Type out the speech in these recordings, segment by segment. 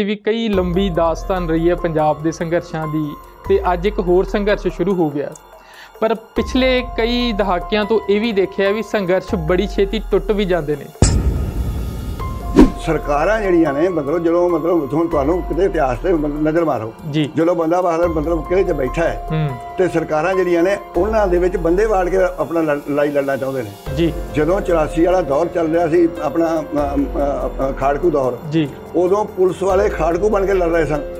ਇਹ ਵੀ ਕਈ ਲੰਬੀ ਦਾਸਤਾਨ ਰਹੀ ਹੈ ਪੰਜਾਬ ਦੇ ਸੰਘਰਸ਼ਾਂ ਦੀ ਤੇ ਅੱਜ ਇੱਕ ਹੋਰ ਸੰਘਰਸ਼ ਸ਼ੁਰੂ ਹੋ ਗਿਆ ਪਰ ਪਿਛਲੇ ਕਈ ਦਹਾਕਿਆਂ ਤੋਂ ਇਹ ਵੀ ਦੇਖਿਆ ਵੀ ਸੰਘਰਸ਼ ਬੜੀ ਛੇਤੀ ਟੁੱਟ ਵੀ ਜਾਂਦੇ ਨੇ ਸਰਕਾਰਾਂ ਜਿਹੜੀਆਂ ਨੇ ਮਤਲਬ ਜਦੋਂ ਮਤਲਬ ਹੁਣ ਤੁਹਾਨੂੰ ਕਿਤੇ ਇਤਿਹਾਸ ਤੇ ਨਜ਼ਰ ਮਾਰੋ ਜਦੋਂ ਬੰਦਾ ਬਹਾਦਰ ਮਤਲਬ ਕਿਹਦੇ ਤੇ ਬੈਠਾ ਹੈ ਤੇ ਸਰਕਾਰਾਂ ਜਿਹੜੀਆਂ ਨੇ ਉਹਨਾਂ ਦੇ ਵਿੱਚ ਬੰਦੇ ਵਾੜ ਕੇ ਆਪਣਾ ਲੜਾਈ ਲੜਨਾ ਚਾਹੁੰਦੇ ਨੇ ਜੀ ਜਦੋਂ 84 ਵਾਲਾ ਦੌਰ ਚੱਲ ਰਿਹਾ ਸੀ ਆਪਣਾ ਖਾੜਕੂ ਦੌਰ ਜੀ ਉਦੋਂ ਪੁਲਿਸ ਵਾਲੇ ਖਾੜਕੂ ਬਣ ਕੇ ਲੜ ਰਹੇ ਸਨ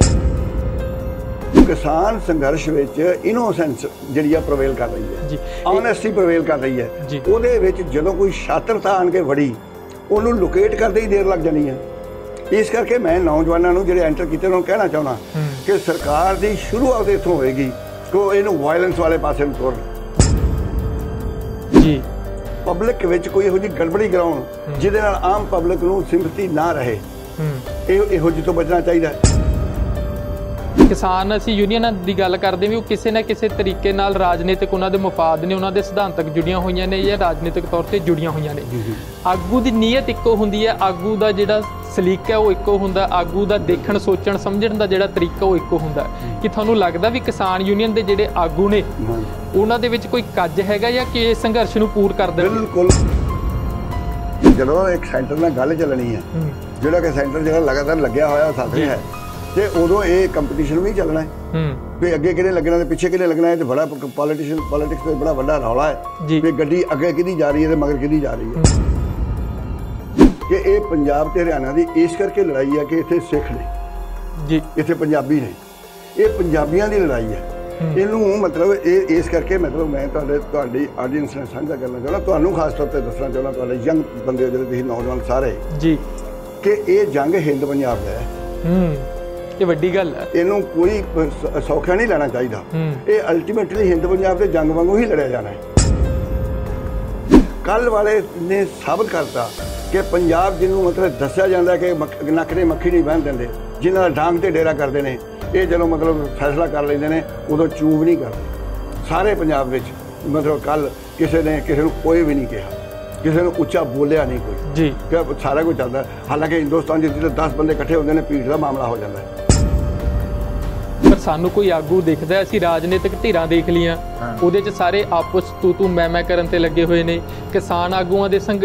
ਕਿਸਾਨ ਸੰਘਰਸ਼ ਵਿੱਚ ਇਨੋਸੈਂਸ ਜਿਹੜੀ ਆ ਪ੍ਰਵੇਲ ਕਰ ਰਹੀ ਹੈ ਜੀ ਆਨੈਸਟੀ ਪ੍ਰਵੇਲ ਕਰ ਰਹੀ ਹੈ ਉਹਦੇ ਵਿੱਚ ਜਦੋਂ ਕੋਈ ਸ਼ਾਤਰਤਾ ਆਣ ਕੇ ਵੜੀ ਉਹਨੂੰ ਲੋਕੇਟ ਕਰਦੇ ਹੀ ਦੇਰ ਲੱਗ ਜਾਣੀ ਹੈ ਇਸ ਕਰਕੇ ਮੈਂ ਨੌਜਵਾਨਾਂ ਨੂੰ ਜਿਹੜੇ ਐਂਟਰ ਕੀਤੇ ਉਹਨਾਂ ਨੂੰ ਕਹਿਣਾ ਚਾਹੁੰਦਾ ਕਿ ਸਰਕਾਰ ਦੀ ਸ਼ੁਰੂਆਤ ਇਥੋਂ ਹੋਏਗੀ ਕਿ ਇਹਨੂੰ ਵਾਇਲੈਂਸ ਵਾਲੇ ਪਾਸੇ ਨੂੰ ਤੋਰਨ ਜੀ ਪਬਲਿਕ ਵਿੱਚ ਕੋਈ ਇਹੋ ਜਿਹੀ ਗੜਬੜੀ ਕਰਾਉਣ ਜਿਹਦੇ ਨਾਲ ਆਮ ਪਬਲਿਕ ਨੂੰ ਸਿੰਪਥੀ ਨਾ ਰਹੇ ਇਹ ਇਹੋ ਜਿਹੀ ਤੋਂ ਬਚਣਾ ਚਾਹੀਦਾ ਕਿਸਾਨ ਅਸੀਂ ਯੂਨੀਅਨਾਂ ਦੀ ਗੱਲ ਕਰਦੇ ਵੀ ਉਹ ਕਿਸੇ ਨਾ ਕਿਸੇ ਤਰੀਕੇ ਨਾਲ ਰਾਜਨੀਤਿਕ ਉਹਨਾਂ ਦੇ ਮਫਾਦ ਨੇ ਉਹਨਾਂ ਦੇ ਸਿਧਾਂਤਕ ਜੁੜੀਆਂ ਹੋਈਆਂ ਨੇ ਜਾਂ ਰਾਜਨੀਤਿਕ ਤੌਰ ਤੇ ਜੁੜੀਆਂ ਹੋਈਆਂ ਨੇ ਆਗੂ ਦੀ ਨੀਅਤ ਇੱਕੋ ਹੁੰਦੀ ਹੈ ਆਗੂ ਦਾ ਜਿਹੜਾ ਸਲੀਕਾ ਹੈ ਉਹ ਇੱਕੋ ਹੁੰਦਾ ਆਗੂ ਦਾ ਦੇਖਣ ਸੋਚਣ ਸਮਝਣ ਦਾ ਜਿਹੜਾ ਤਰੀਕਾ ਉਹ ਇੱਕੋ ਹੁੰਦਾ ਕਿ ਤੁਹਾਨੂੰ ਲੱਗਦਾ ਵੀ ਕਿਸਾਨ ਯੂਨੀਅਨ ਦੇ ਜਿਹੜੇ ਆਗੂ ਨੇ ਉਹਨਾਂ ਦੇ ਵਿੱਚ ਕੋਈ ਕੱਜ ਹੈਗਾ ਜਾਂ ਕਿ ਇਹ ਸੰਘਰਸ਼ ਨੂੰ ਪੂਰ ਕਰ ਦੇਣ ਬਿਲਕੁਲ ਜਦੋਂ ਇੱਕ ਸੈਂਟਰ ਨਾਲ ਗੱਲ ਚੱਲਣੀ ਹੈ ਜਿਹੜਾ ਕਿ ਸੈਂਟਰ ਜਿਹੜਾ ਲਗਾਤਾਰ ਲੱਗਿਆ ਹੋਇਆ ਸਾਥੀ ਹੈ ਤੇ ਉਦੋਂ ਇਹ ਕੰਪੀਟੀਸ਼ਨ ਵੀ ਚੱਲਣਾ ਹੈ ਹੂੰ ਵੀ ਅੱਗੇ ਕਿਹਨੇ ਲੱਗਣਾ ਤੇ ਪਿੱਛੇ ਕਿਹਨੇ ਲੱਗਣਾ ਹੈ ਤੇ ਬੜਾ ਪੋਲੀਟੀਸ਼ੀਅਨ ਪੋਲਿਟਿਕਸ ਤੇ ਬੜਾ ਵੱਡਾ ਰੌਲਾ ਹੈ ਵੀ ਗੱਡੀ ਅੱਗੇ ਕਿਹਦੀ ਜਾ ਰਹੀ ਹੈ ਤੇ ਮਗਰ ਕਿਹਦੀ ਜਾ ਰਹੀ ਹੈ ਕਿ ਇਹ ਪੰਜਾਬ ਤੇ ਹਰਿਆਣਾ ਦੀ ਇਸ ਕਰਕੇ ਲੜਾਈ ਹੈ ਕਿ ਇੱਥੇ ਸਿੱਖ ਨੇ ਜੀ ਇੱਥੇ ਪੰਜਾਬੀ ਨੇ ਇਹ ਪੰਜਾਬੀਆਂ ਦੀ ਲੜਾਈ ਹੈ ਇਹਨੂੰ ਮਤਲਬ ਇਹ ਇਸ ਕਰਕੇ ਮਤਲਬ ਮੈਂ ਤੁਹਾਡੇ ਤੁਹਾਡੀ ਆਡੀਅנס ਨਾਲ ਸਾਂਝਾ ਕਰਨਾ ਚਾਹਣਾ ਤੁਹਾਨੂੰ ਖਾਸ ਤੌਰ ਤੇ ਦੱਸਣਾ ਚਾਹਣਾ ਤੁਹਾਡੇ ਯੰਗ ਬੰਦੇ ਜਿਹੜੇ ਤੁਸੀਂ ਨੌਜਵਾਨ ਸਾਰੇ ਜੀ ਕਿ ਇਹ ਜੰਗ ਹਿੰਦ ਪੰਜਾਬ ਦਾ ਹੈ ਹੂੰ ਇਹ ਵੱਡੀ ਗੱਲ ਹੈ ਇਹਨੂੰ ਕੋਈ ਸੌਖਿਆ ਨਹੀਂ ਲੈਣਾ ਚਾਹੀਦਾ ਇਹ ਅਲਟੀਮੇਟਲੀ ਹਿੰਦ ਪੰਜਾਬ ਦੇ ਜੰਗ ਵਾਂਗੂ ਹੀ ਲੜਿਆ ਜਾਣਾ ਹੈ ਕੱਲ ਵਾਲੇ ਨੇ ਸਾਬਤ ਕਰਤਾ ਕਿ ਪੰਜਾਬ ਜਿਹਨੂੰ ਮਤਲਬ ਦੱਸਿਆ ਜਾਂਦਾ ਕਿ ਨੱਕ ਮੱਖੀ ਨਹੀਂ ਬੰਨ ਦਿੰਦੇ ਜਿਨ੍ਹਾਂ ਦਾ ਢਾਂਗ ਤੇ ਡੇਰਾ ਕਰਦੇ ਨੇ ਇਹ ਜਦੋਂ ਮਤਲਬ ਫੈਸਲਾ ਕਰ ਲੈਂਦੇ ਨੇ ਉਦੋਂ ਚੂਬ ਨਹੀਂ ਕਰਦੇ ਸਾਰੇ ਪੰਜਾਬ ਵਿੱਚ ਮਤਲਬ ਕੱਲ ਕਿਸੇ ਨੇ ਕਿਸੇ ਨੂੰ ਕੋਈ ਵੀ ਨਹੀਂ ਕਿਹਾ ਕਿਸੇ ਨੂੰ ਉੱਚਾ ਬੋਲਿਆ ਨਹੀਂ ਕੋਈ ਜੀ ਕਿ ਸਾਰਾ ਕੁਝ ਚੱਲਦਾ ਹਾਲਾਂਕਿ ਹਿੰਦੁਸਤਾਨ ਜਿੱਥੇ 10 ਬੰਦੇ ਇਕੱਠੇ ਹੁੰਦੇ ਨੇ ਪੀੜ ਦਾ ਮਾਮਲਾ ਹੋ ਜਾਂਦਾ ਹੈ ਪਰ ਸਾਨੂੰ ਕੋਈ ਆਗੂ ਦਿਖਦਾ ਅਸੀਂ ਰਾਜਨੀਤਿਕ ਧਿਰਾਂ ਦੇਖ ਲੀਆਂ ਉਹਦੇ 'ਚ ਸਾਰੇ ਆਪਸ ਤੂ ਤੂ ਮੈਂ ਮੈਂ ਕਰਨ ਤੇ ਲੱਗੇ ਹੋਏ ਨੇ ਕਿਸਾਨ ਆਗੂਆਂ ਦੇ ਸੰਗ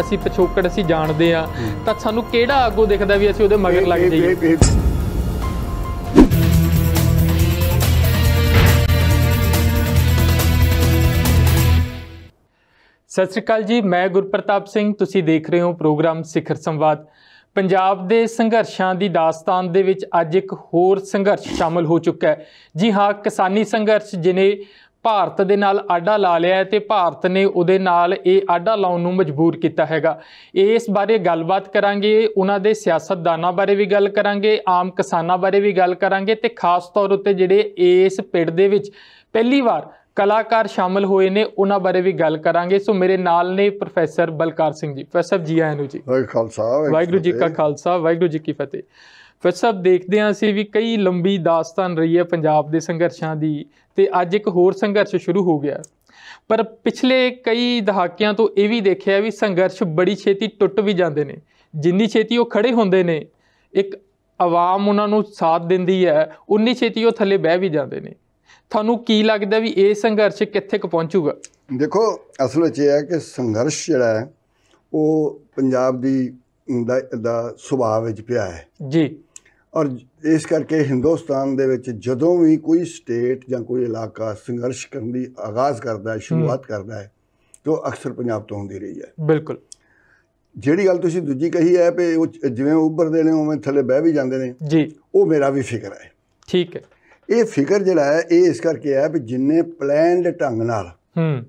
ਅਸੀਂ ਪਛੋਕੜ ਅਸੀਂ ਜਾਣਦੇ ਆ ਤਾਂ ਸਾਨੂੰ ਕਿਹੜਾ ਆਗੂ ਦਿਖਦਾ ਵੀ ਅਸੀਂ ਉਹਦੇ ਮਗਰ ਲੱਗ ਜਾਈਏ ਸਤਿ ਸ਼੍ਰੀ ਅਕਾਲ ਜੀ ਮੈਂ ਗੁਰਪ੍ਰਤਾਪ ਸਿੰਘ ਤੁਸੀਂ ਦੇਖ ਰਹੇ ਹੋ ਪ੍ਰੋਗਰਾਮ ਸਿਖਰ ਸੰਵਾਦ ਪੰਜਾਬ ਦੇ ਸੰਘਰਸ਼ਾਂ ਦੀ ਦਾਸਤਾਨ ਦੇ ਵਿੱਚ ਅੱਜ ਇੱਕ ਹੋਰ ਸੰਘਰਸ਼ ਸ਼ਾਮਲ ਹੋ ਚੁੱਕਾ ਹੈ ਜੀ ਹਾਂ ਕਿਸਾਨੀ ਸੰਘਰਸ਼ ਜਿਨੇ ਭਾਰਤ ਦੇ ਨਾਲ ਆਡਾ ਲਾ ਲਿਆ ਤੇ ਭਾਰਤ ਨੇ ਉਹਦੇ ਨਾਲ ਇਹ ਆਡਾ ਲਾਉਣ ਨੂੰ ਮਜਬੂਰ ਕੀਤਾ ਹੈਗਾ ਇਸ ਬਾਰੇ ਗੱਲਬਾਤ ਕਰਾਂਗੇ ਉਹਨਾਂ ਦੇ ਸਿਆਸਤਦਾਨਾਂ ਬਾਰੇ ਵੀ ਗੱਲ ਕਰਾਂਗੇ ਆਮ ਕਿਸਾਨਾਂ ਬਾਰੇ ਵੀ ਗੱਲ ਕਰਾਂਗੇ ਤੇ ਖਾਸ ਤੌਰ ਉੱਤੇ ਜਿਹੜੇ ਇਸ ਪਿੰਡ ਦੇ ਵਿੱਚ ਪਹਿਲੀ ਵਾਰ ਕਲਾਕਾਰ ਸ਼ਾਮਲ ਹੋਏ ਨੇ ਉਹਨਾਂ ਬਾਰੇ ਵੀ ਗੱਲ ਕਰਾਂਗੇ ਸੋ ਮੇਰੇ ਨਾਲ ਨੇ ਪ੍ਰੋਫੈਸਰ ਬਲਕਾਰ ਸਿੰਘ ਜੀ ਪ੍ਰੋਫੈਸਰ ਜੀ ਆਇਆਂ ਨੂੰ ਜੀ ਵਾਹਿਗੁਰੂ ਖਾਲਸਾ ਵਾਹਿਗੁਰੂ ਜੀ ਕਾ ਖਾਲਸਾ ਵਾਹਿਗੁਰੂ ਜੀ ਕੀ ਫਤਿਹ ਫਿਰ ਸਭ ਦੇਖਦੇ ਹਾਂ ਅਸੀਂ ਵੀ ਕਈ ਲੰਬੀ ਦਾਸਤਾਨ ਰਹੀ ਹੈ ਪੰਜਾਬ ਦੇ ਸੰਘਰਸ਼ਾਂ ਦੀ ਤੇ ਅੱਜ ਇੱਕ ਹੋਰ ਸੰਘਰਸ਼ ਸ਼ੁਰੂ ਹੋ ਗਿਆ ਪਰ ਪਿਛਲੇ ਕਈ ਦਹਾਕਿਆਂ ਤੋਂ ਇਹ ਵੀ ਦੇਖਿਆ ਵੀ ਸੰਘਰਸ਼ ਬੜੀ ਛੇਤੀ ਟੁੱਟ ਵੀ ਜਾਂਦੇ ਨੇ ਜਿੰਨੀ ਛੇਤੀ ਉਹ ਖੜੇ ਹੁੰਦੇ ਨੇ ਇੱਕ ਆਵਾਮ ਉਹਨਾਂ ਨੂੰ ਸਾਥ ਦਿੰਦੀ ਹੈ ਉਨੀ ਛੇਤੀ ਉਹ ਥੱਲੇ ਬਹਿ ਵੀ ਜਾਂਦੇ ਨੇ ਤੁਹਾਨੂੰ ਕੀ ਲੱਗਦਾ ਵੀ ਇਹ ਸੰਘਰਸ਼ ਕਿੱਥੇ ਕ ਪਹੁੰਚੂਗਾ ਦੇਖੋ ਅਸਲ ਵਿੱਚ ਇਹ ਹੈ ਕਿ ਸੰਘਰਸ਼ ਜਿਹੜਾ ਹੈ ਉਹ ਪੰਜਾਬ ਦੀ ਦਾ ਸੁਭਾਅ ਵਿੱਚ ਪਿਆ ਹੈ ਜੀ ਔਰ ਇਸ ਕਰਕੇ ਹਿੰਦੁਸਤਾਨ ਦੇ ਵਿੱਚ ਜਦੋਂ ਵੀ ਕੋਈ ਸਟੇਟ ਜਾਂ ਕੋਈ ਇਲਾਕਾ ਸੰਘਰਸ਼ ਕਰਨ ਦੀ ਆਗਾਜ਼ ਕਰਦਾ ਹੈ ਸ਼ੁਰੂਆਤ ਕਰਦਾ ਹੈ ਤੋ ਅਕਸਰ ਪੰਜਾਬ ਤੋਂ ਹੁੰਦੀ ਰਹੀ ਹੈ ਬਿਲਕੁਲ ਜਿਹੜੀ ਗੱਲ ਤੁਸੀਂ ਦੂਜੀ ਕਹੀ ਹੈ ਕਿ ਉਹ ਜਿਵੇਂ ਉੱਭਰਦੇ ਨੇ ਉਵੇਂ ਥੱਲੇ ਬਹਿ ਵੀ ਜਾਂਦੇ ਨੇ ਜੀ ਉਹ ਮੇਰਾ ਵੀ ਫਿਕਰ ਹੈ ਠੀਕ ਹੈ ਇਹ ਫਿਕਰ ਜਿਹੜਾ ਹੈ ਇਹ ਇਸ ਕਰਕੇ ਹੈ ਵੀ ਜਿੰਨੇ ਪਲਾਨਡ ਢੰਗ ਨਾਲ ਹੂੰ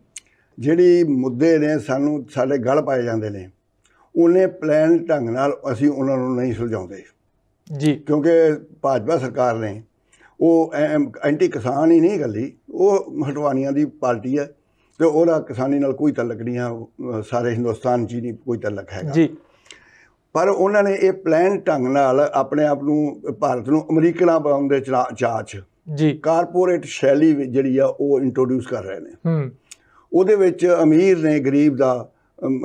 ਜਿਹੜੀ ਮੁੱਦੇ ਨੇ ਸਾਨੂੰ ਸਾਡੇ ਗਲ ਪਾਏ ਜਾਂਦੇ ਨੇ ਉਹਨੇ ਪਲਾਨ ਢੰਗ ਨਾਲ ਅਸੀਂ ਉਹਨਾਂ ਨੂੰ ਨਹੀਂ ਸੁਲਝਾਉਂਦੇ ਜੀ ਕਿਉਂਕਿ ਭਾਜਪਾ ਸਰਕਾਰ ਨੇ ਉਹ ਐਂਟੀ ਕਿਸਾਨ ਹੀ ਨਹੀਂ ਗੱਲੀ ਉਹ ਹਟਵਾਨੀਆਂ ਦੀ ਪਾਰਟੀ ਹੈ ਤੇ ਉਹਦਾ ਕਿਸਾਨੀ ਨਾਲ ਕੋਈ ਤਲਕ ਨਹੀਂ ਆ ਸਾਰੇ ਹਿੰਦੁਸਤਾਨ ਜੀ ਨਹੀਂ ਕੋਈ ਤਲਕ ਹੈਗਾ ਜੀ ਪਰ ਉਹਨਾਂ ਨੇ ਇਹ ਪਲਾਨ ਢੰਗ ਨਾਲ ਆਪਣੇ ਆਪ ਨੂੰ ਭਾਰਤ ਨੂੰ ਅਮਰੀਕਨਾ ਬਣਾਉਣ ਦੇ ਚਾਚ ਜੀ ਕਾਰਪੋਰੇਟ ਸ਼ੈਲੀ ਜਿਹੜੀ ਆ ਉਹ ਇੰਟਰੋਡਿਊਸ ਕਰ ਰਹੇ ਨੇ ਹੂੰ ਉਹਦੇ ਵਿੱਚ ਅਮੀਰ ਨੇ ਗਰੀਬ ਦਾ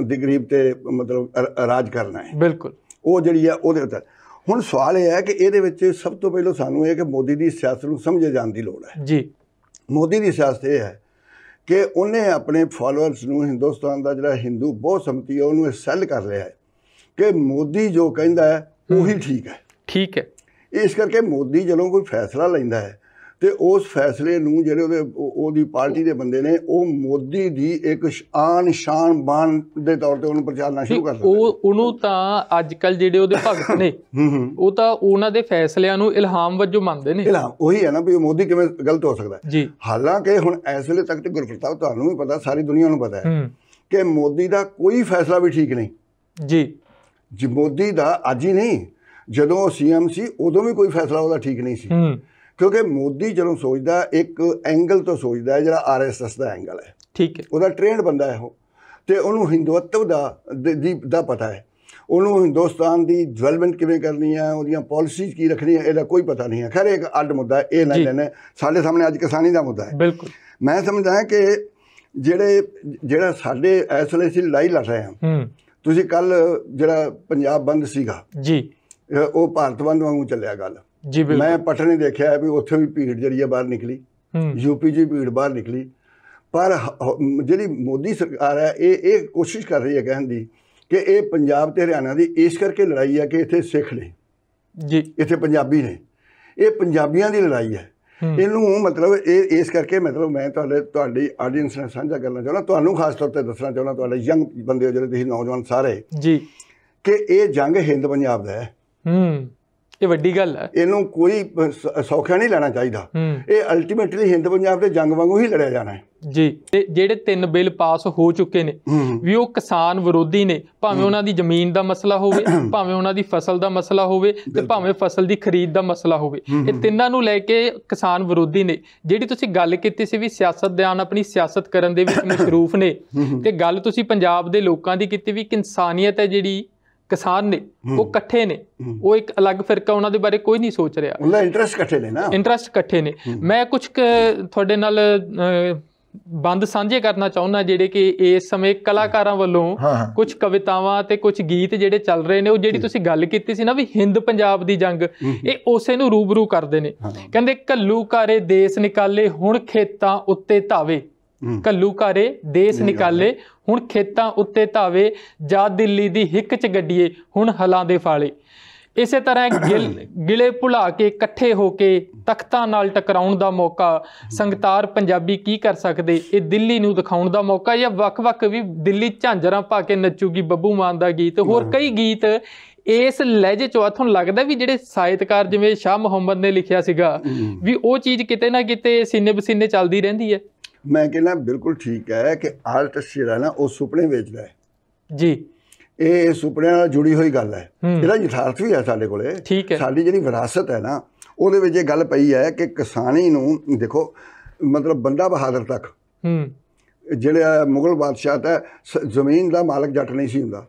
ਦੇ ਗਰੀਬ ਤੇ ਮਤਲਬ ਰਾਜ ਕਰਨਾ ਹੈ ਬਿਲਕੁਲ ਉਹ ਜਿਹੜੀ ਆ ਉਹਦੇ ਉੱਤੇ ਹੁਣ ਸਵਾਲ ਇਹ ਹੈ ਕਿ ਇਹਦੇ ਵਿੱਚ ਸਭ ਤੋਂ ਪਹਿਲਾਂ ਸਾਨੂੰ ਇਹ ਕਿ ਮੋਦੀ ਦੀ ਸਿਆਸਤ ਨੂੰ ਸਮਝੇ ਜਾਣ ਦੀ ਲੋੜ ਹੈ ਜੀ ਮੋਦੀ ਦੀ ਸਿਆਸਤ ਇਹ ਹੈ ਕਿ ਉਹਨੇ ਆਪਣੇ ਫਾਲੋਅਰਸ ਨੂੰ ਹਿੰਦੁਸਤਾਨ ਦਾ ਜਿਹੜਾ ਹਿੰਦੂ ਬਹੁਤ ਸਮਤੀ ਹੈ ਉਹਨੂੰ ਸੈੱਲ ਕਰ ਰਿਹਾ ਹੈ ਕਿ ਮੋਦੀ ਜੋ ਕਹਿੰਦਾ ਹੈ ਉਹੀ ਠੀਕ ਹੈ ਠੀਕ ਹੈ ਇਸ ਕਰਕੇ ਮੋਦੀ ਜਦੋਂ ਕੋਈ ਫੈਸਲਾ ਲੈਂਦਾ ਹੈ ਤੇ ਉਸ ਫੈਸਲੇ ਨੂੰ ਜਿਹੜੇ ਉਹਦੇ ਉਹਦੀ ਪਾਰਟੀ ਦੇ ਬੰਦੇ ਨੇ ਉਹ ਮੋਦੀ ਦੀ ਇੱਕ ਆਨ ਸ਼ਾਨ ਬਾਨ ਦੇ ਤੌਰ ਤੇ ਉਹਨੂੰ ਪ੍ਰਚਾਰਨਾ ਸ਼ੁਰੂ ਕਰ ਦਿੱਤਾ ਉਹ ਉਹਨੂੰ ਤਾਂ ਅੱਜ ਕੱਲ ਜਿਹੜੇ ਉਹਦੇ ਭਗਤ ਨੇ ਉਹ ਤਾਂ ਉਹਨਾਂ ਦੇ ਫੈਸਲਿਆਂ ਨੂੰ ਇਲਹਾਮ ਵਜੋਂ ਮੰਨਦੇ ਨੇ ਇਲਹਾਮ ਉਹੀ ਹੈ ਨਾ ਵੀ ਮੋਦੀ ਕਿਵੇਂ ਗਲਤ ਹੋ ਸਕਦਾ ਹੈ ਹਾਲਾਂਕਿ ਹੁਣ ਇਸ ਵੇਲੇ ਤੱਕ ਤੇ ਗੁਰਪ੍ਰਤਾਪ ਤੁਹਾਨੂੰ ਵੀ ਪਤਾ ਸਾਰੀ ਦੁਨੀਆ ਨੂੰ ਪਤਾ ਹੈ ਕਿ ਮੋਦੀ ਦਾ ਕੋਈ ਫੈਸਲਾ ਵੀ ਠੀਕ ਨਹੀਂ ਜੀ ਜੀ ਮੋਦੀ ਦਾ ਅੱਜ ਹੀ ਨਹੀਂ ਜਦੋਂ ਸੀਐਮ ਸੀ ਉਦੋਂ ਵੀ ਕੋਈ ਫੈਸਲਾ ਉਹਦਾ ਠੀਕ ਨਹੀਂ ਸੀ ਹੂੰ ਕਿਉਂਕਿ ਮੋਦੀ ਜਦੋਂ ਸੋਚਦਾ ਇੱਕ ਐਂਗਲ ਤੋਂ ਸੋਚਦਾ ਜਿਹੜਾ ਆਰਐਸਐਸ ਦਾ ਐਂਗਲ ਹੈ ਠੀਕ ਹੈ ਉਹਦਾ ਟ੍ਰੇਨਡ ਬੰਦਾ ਹੈ ਉਹ ਤੇ ਉਹਨੂੰ ਹਿੰਦੂਤਵ ਦਾ ਦਾ ਪਤਾ ਹੈ ਉਹਨੂੰ ਹਿੰਦੁਸਤਾਨ ਦੀ ਡਿਵੈਲਪਮੈਂਟ ਕਿਵੇਂ ਕਰਨੀ ਹੈ ਉਹਦੀਆਂ ਪਾਲਿਸੀਜ਼ ਕੀ ਰੱਖਣੀ ਹੈ ਇਹਦਾ ਕੋਈ ਪਤਾ ਨਹੀਂ ਹੈ ਖੈਰ ਇੱਕ ਅੱਡ ਮੁੱਦਾ ਇਹ ਨਾ ਲੈਣਾ ਸਾਡੇ ਸਾਹਮਣੇ ਅੱਜ ਕਿਸਾਨੀ ਦਾ ਮੁੱਦਾ ਹੈ ਬਿਲਕੁਲ ਮੈਂ ਸਮਝਦਾ ਕਿ ਜਿਹੜੇ ਜਿਹੜਾ ਸਾਡੇ ਇਸ ਸੀ ਅਸੀਂ ਲੜਾਈ ਲੜ ਰਹੇ ਹਾਂ ਤੁਸੀਂ ਕੱਲ ਜਿਹੜਾ ਪੰਜਾਬ ਬੰਦ ਸੀਗਾ ਜੀ ਉਹ ਭਾਰਤ ਬੰਦ ਵਾਂਗੂ ਚੱਲਿਆ ਗੱਲ ਜੀ ਬਿਲਕੁਲ ਮੈਂ ਪਟਨੇ ਦੇਖਿਆ ਹੈ ਵੀ ਉੱਥੇ ਵੀ ਭੀੜ ਜਿਹੜੀ ਹੈ ਬਾਹਰ ਨਿਕਲੀ ਯੂਪੀ ਜੀ ਭੀੜ ਬਾਹਰ ਨਿਕਲੀ ਪਰ ਜਿਹੜੀ ਮੋਦੀ ਸਰਕਾਰ ਹੈ ਇਹ ਇਹ ਕੋਸ਼ਿਸ਼ ਕਰ ਰਹੀ ਹੈ ਕਹਿਣ ਦੀ ਕਿ ਇਹ ਪੰਜਾਬ ਤੇ ਹਰਿਆਣਾ ਦੀ ਇਸ ਕਰਕੇ ਲੜਾਈ ਹੈ ਕਿ ਇੱਥੇ ਸਿੱਖ ਨੇ ਜੀ ਇੱਥੇ ਪੰਜਾਬੀ ਨੇ ਇਹ ਪੰਜਾਬੀਆਂ ਦੀ ਲੜਾਈ ਹੈ ਇਹਨੂੰ ਮਤਲਬ ਇਹ ਇਸ ਕਰਕੇ ਮਤਲਬ ਮੈਂ ਤੁਹਾਡੇ ਤੁਹਾਡੀ ਆਡੀਅנס ਨਾਲ ਸਾਂਝਾ ਕਰਨਾ ਚਾਹੁੰਦਾ ਤੁਹਾਨੂੰ ਖਾਸ ਤੌਰ ਤੇ ਦੱਸਣਾ ਚਾਹੁੰਦਾ ਤੁਹਾਡੇ ਯੰਗ ਬੰਦੇ ਜਿਹੜੇ ਤੁਸੀਂ ਨੌਜਵਾਨ ਸਾਰੇ ਜੀ ਕਿ ਇਹ ਜੰਗ ਹਿੰਦ ਪੰਜਾਬ ਦਾ ਹੈ ਹੂੰ ਇਹ ਵੱਡੀ ਗੱਲ ਹੈ ਇਹਨੂੰ ਕੋਈ ਸੌਖਿਆ ਨਹੀਂ ਲੈਣਾ ਚਾਹੀਦਾ ਇਹ ਅਲਟੀਮੇਟਲੀ ਹਿੰਦ ਪੰਜਾਬ ਦੇ ਜੰਗ ਵਾਂਗੂ ਹੀ ਲੜਿਆ ਜਾਣਾ ਹੈ ਜੀ ਤੇ ਜਿਹੜੇ ਤਿੰਨ ਬਿੱਲ ਪਾਸ ਹੋ ਚੁੱਕੇ ਨੇ ਵੀ ਉਹ ਕਿਸਾਨ ਵਿਰੋਧੀ ਨੇ ਭਾਵੇਂ ਉਹਨਾਂ ਦੀ ਜ਼ਮੀਨ ਦਾ ਮਸਲਾ ਹੋਵੇ ਭਾਵੇਂ ਉਹਨਾਂ ਦੀ ਫਸਲ ਦਾ ਮਸਲਾ ਹੋਵੇ ਤੇ ਭਾਵੇਂ ਫਸਲ ਦੀ ਖਰੀਦ ਦਾ ਮਸਲਾ ਹੋਵੇ ਇਹ ਤਿੰਨਾਂ ਨੂੰ ਲੈ ਕੇ ਕਿਸਾਨ ਵਿਰੋਧੀ ਨੇ ਜਿਹੜੀ ਤੁਸੀਂ ਗੱਲ ਕੀਤੀ ਸੀ ਵੀ ਸਿਆਸਤਦਾਨ ਆਪਣੀ ਸਿਆਸਤ ਕਰਨ ਦੇ ਵਿੱਚ ਮਸ਼ਰੂਫ ਨੇ ਤੇ ਗੱਲ ਤੁਸੀਂ ਪੰਜਾਬ ਦੇ ਲੋਕਾਂ ਦੀ ਕੀਤੀ ਵੀ ਕਿ ਇਨਸਾਨੀਅਤ ਹੈ ਜਿਹੜੀ ਕਿਸਾਨ ਨੇ ਉਹ ਇਕੱਠੇ ਨੇ ਉਹ ਇੱਕ ਅਲੱਗ ਫਿਰਕਾ ਉਹਨਾਂ ਦੇ ਬਾਰੇ ਕੋਈ ਨਹੀਂ ਸੋਚ ਰਿਹਾ ਉਹਨਾਂ ਇੰਟਰਸਟ ਇਕੱਠੇ ਨੇ ਨਾ ਇੰਟਰਸਟ ਇਕੱਠੇ ਨੇ ਮੈਂ ਕੁਝ ਤੁਹਾਡੇ ਨਾਲ ਬੰਦ ਸਾਂਝੇ ਕਰਨਾ ਚਾਹੁੰਦਾ ਜਿਹੜੇ ਕਿ ਇਸ ਸਮੇਂ ਕਲਾਕਾਰਾਂ ਵੱਲੋਂ ਕੁਝ ਕਵਿਤਾਵਾਂ ਤੇ ਕੁਝ ਗੀਤ ਜਿਹੜੇ ਚੱਲ ਰਹੇ ਨੇ ਉਹ ਜਿਹੜੀ ਤੁਸੀਂ ਗੱਲ ਕੀਤੀ ਸੀ ਨਾ ਵੀ ਹਿੰਦ ਪੰਜਾਬ ਦੀ ਜੰਗ ਇਹ ਉਸੇ ਨੂੰ ਰੂਬਰੂ ਕਰਦੇ ਨੇ ਕਹਿੰਦੇ ਕੱਲੂ ਕਾਰੇ ਦੇਸ ਨਿਕਾਲੇ ਹੁਣ ਖੇਤਾਂ ਉੱਤੇ ਧਾਵੇ ਕੱਲੂ ਘਾਰੇ ਦੇਸ ਨਿਕਾਲੇ ਹੁਣ ਖੇਤਾਂ ਉੱਤੇ ਧਾਵੇ ਜਾ ਦਿੱਲੀ ਦੀ ਹਿੱਕ ਚ ਗੱਡੀਏ ਹੁਣ ਹਲਾਂ ਦੇ ਫਾਲੇ ਇਸੇ ਤਰ੍ਹਾਂ ਗਿਲੇ ਭੁਲਾ ਕੇ ਇਕੱਠੇ ਹੋ ਕੇ ਤਖਤਾਂ ਨਾਲ ਟਕਰਾਉਣ ਦਾ ਮੌਕਾ ਸੰਗਤਾਰ ਪੰਜਾਬੀ ਕੀ ਕਰ ਸਕਦੇ ਇਹ ਦਿੱਲੀ ਨੂੰ ਦਿਖਾਉਣ ਦਾ ਮੌਕਾ ਜਾਂ ਵੱਖ-ਵੱਖ ਵੀ ਦਿੱਲੀ ਝਾਂਜਰਾਂ ਪਾ ਕੇ ਨੱਚੂਗੀ ਬੱਬੂ ਮਾਨ ਦਾ ਗੀਤ ਹੋਰ ਕਈ ਗੀਤ ਇਸ ਲਹਿਜੇ ਚੋਂ ਤੁਹਾਨੂੰ ਲੱਗਦਾ ਵੀ ਜਿਹੜੇ ਸਾਹਿਤਕਾਰ ਜਿਵੇਂ ਸ਼ਾਹ ਮੁਹੰਮਦ ਨੇ ਲਿਖਿਆ ਸੀਗਾ ਵੀ ਉਹ ਚੀਜ਼ ਕਿਤੇ ਨਾ ਕਿਤੇ ਸੀਨੇ ਬਸੀਨੇ ਚੱਲਦੀ ਰਹਿੰਦੀ ਹੈ ਮੈਂ ਕਹਿੰਦਾ ਬਿਲਕੁਲ ਠੀਕ ਹੈ ਕਿ ਆਰਟਿਸਟ ਜਿਹੜਾ ਨਾ ਉਹ ਸੁਪਨੇ ਵੇਚਦਾ ਹੈ ਜੀ ਇਹ ਸੁਪਨਿਆਂ ਨਾਲ ਜੁੜੀ ਹੋਈ ਗੱਲ ਹੈ ਇਹਦਾ ਯਥਾਰਥ ਵੀ ਹੈ ਸਾਡੇ ਕੋਲੇ ਸਾਡੀ ਜਿਹੜੀ ਵਿਰਾਸਤ ਹੈ ਨਾ ਉਹਦੇ ਵਿੱਚ ਇਹ ਗੱਲ ਪਈ ਹੈ ਕਿ ਕਿਸਾਨੀ ਨੂੰ ਦੇਖੋ ਮਤਲਬ ਬੰਦਾ ਬਹਾਦਰ ਤੱਕ ਹੂੰ ਜਿਹੜਾ ਮੁਗਲ ਬਾਦਸ਼ਾਹ ਤਾਂ ਜ਼ਮੀਨ ਦਾ ਮਾਲਕ ਜੱਟ ਨਹੀਂ ਸੀ ਹੁੰਦਾ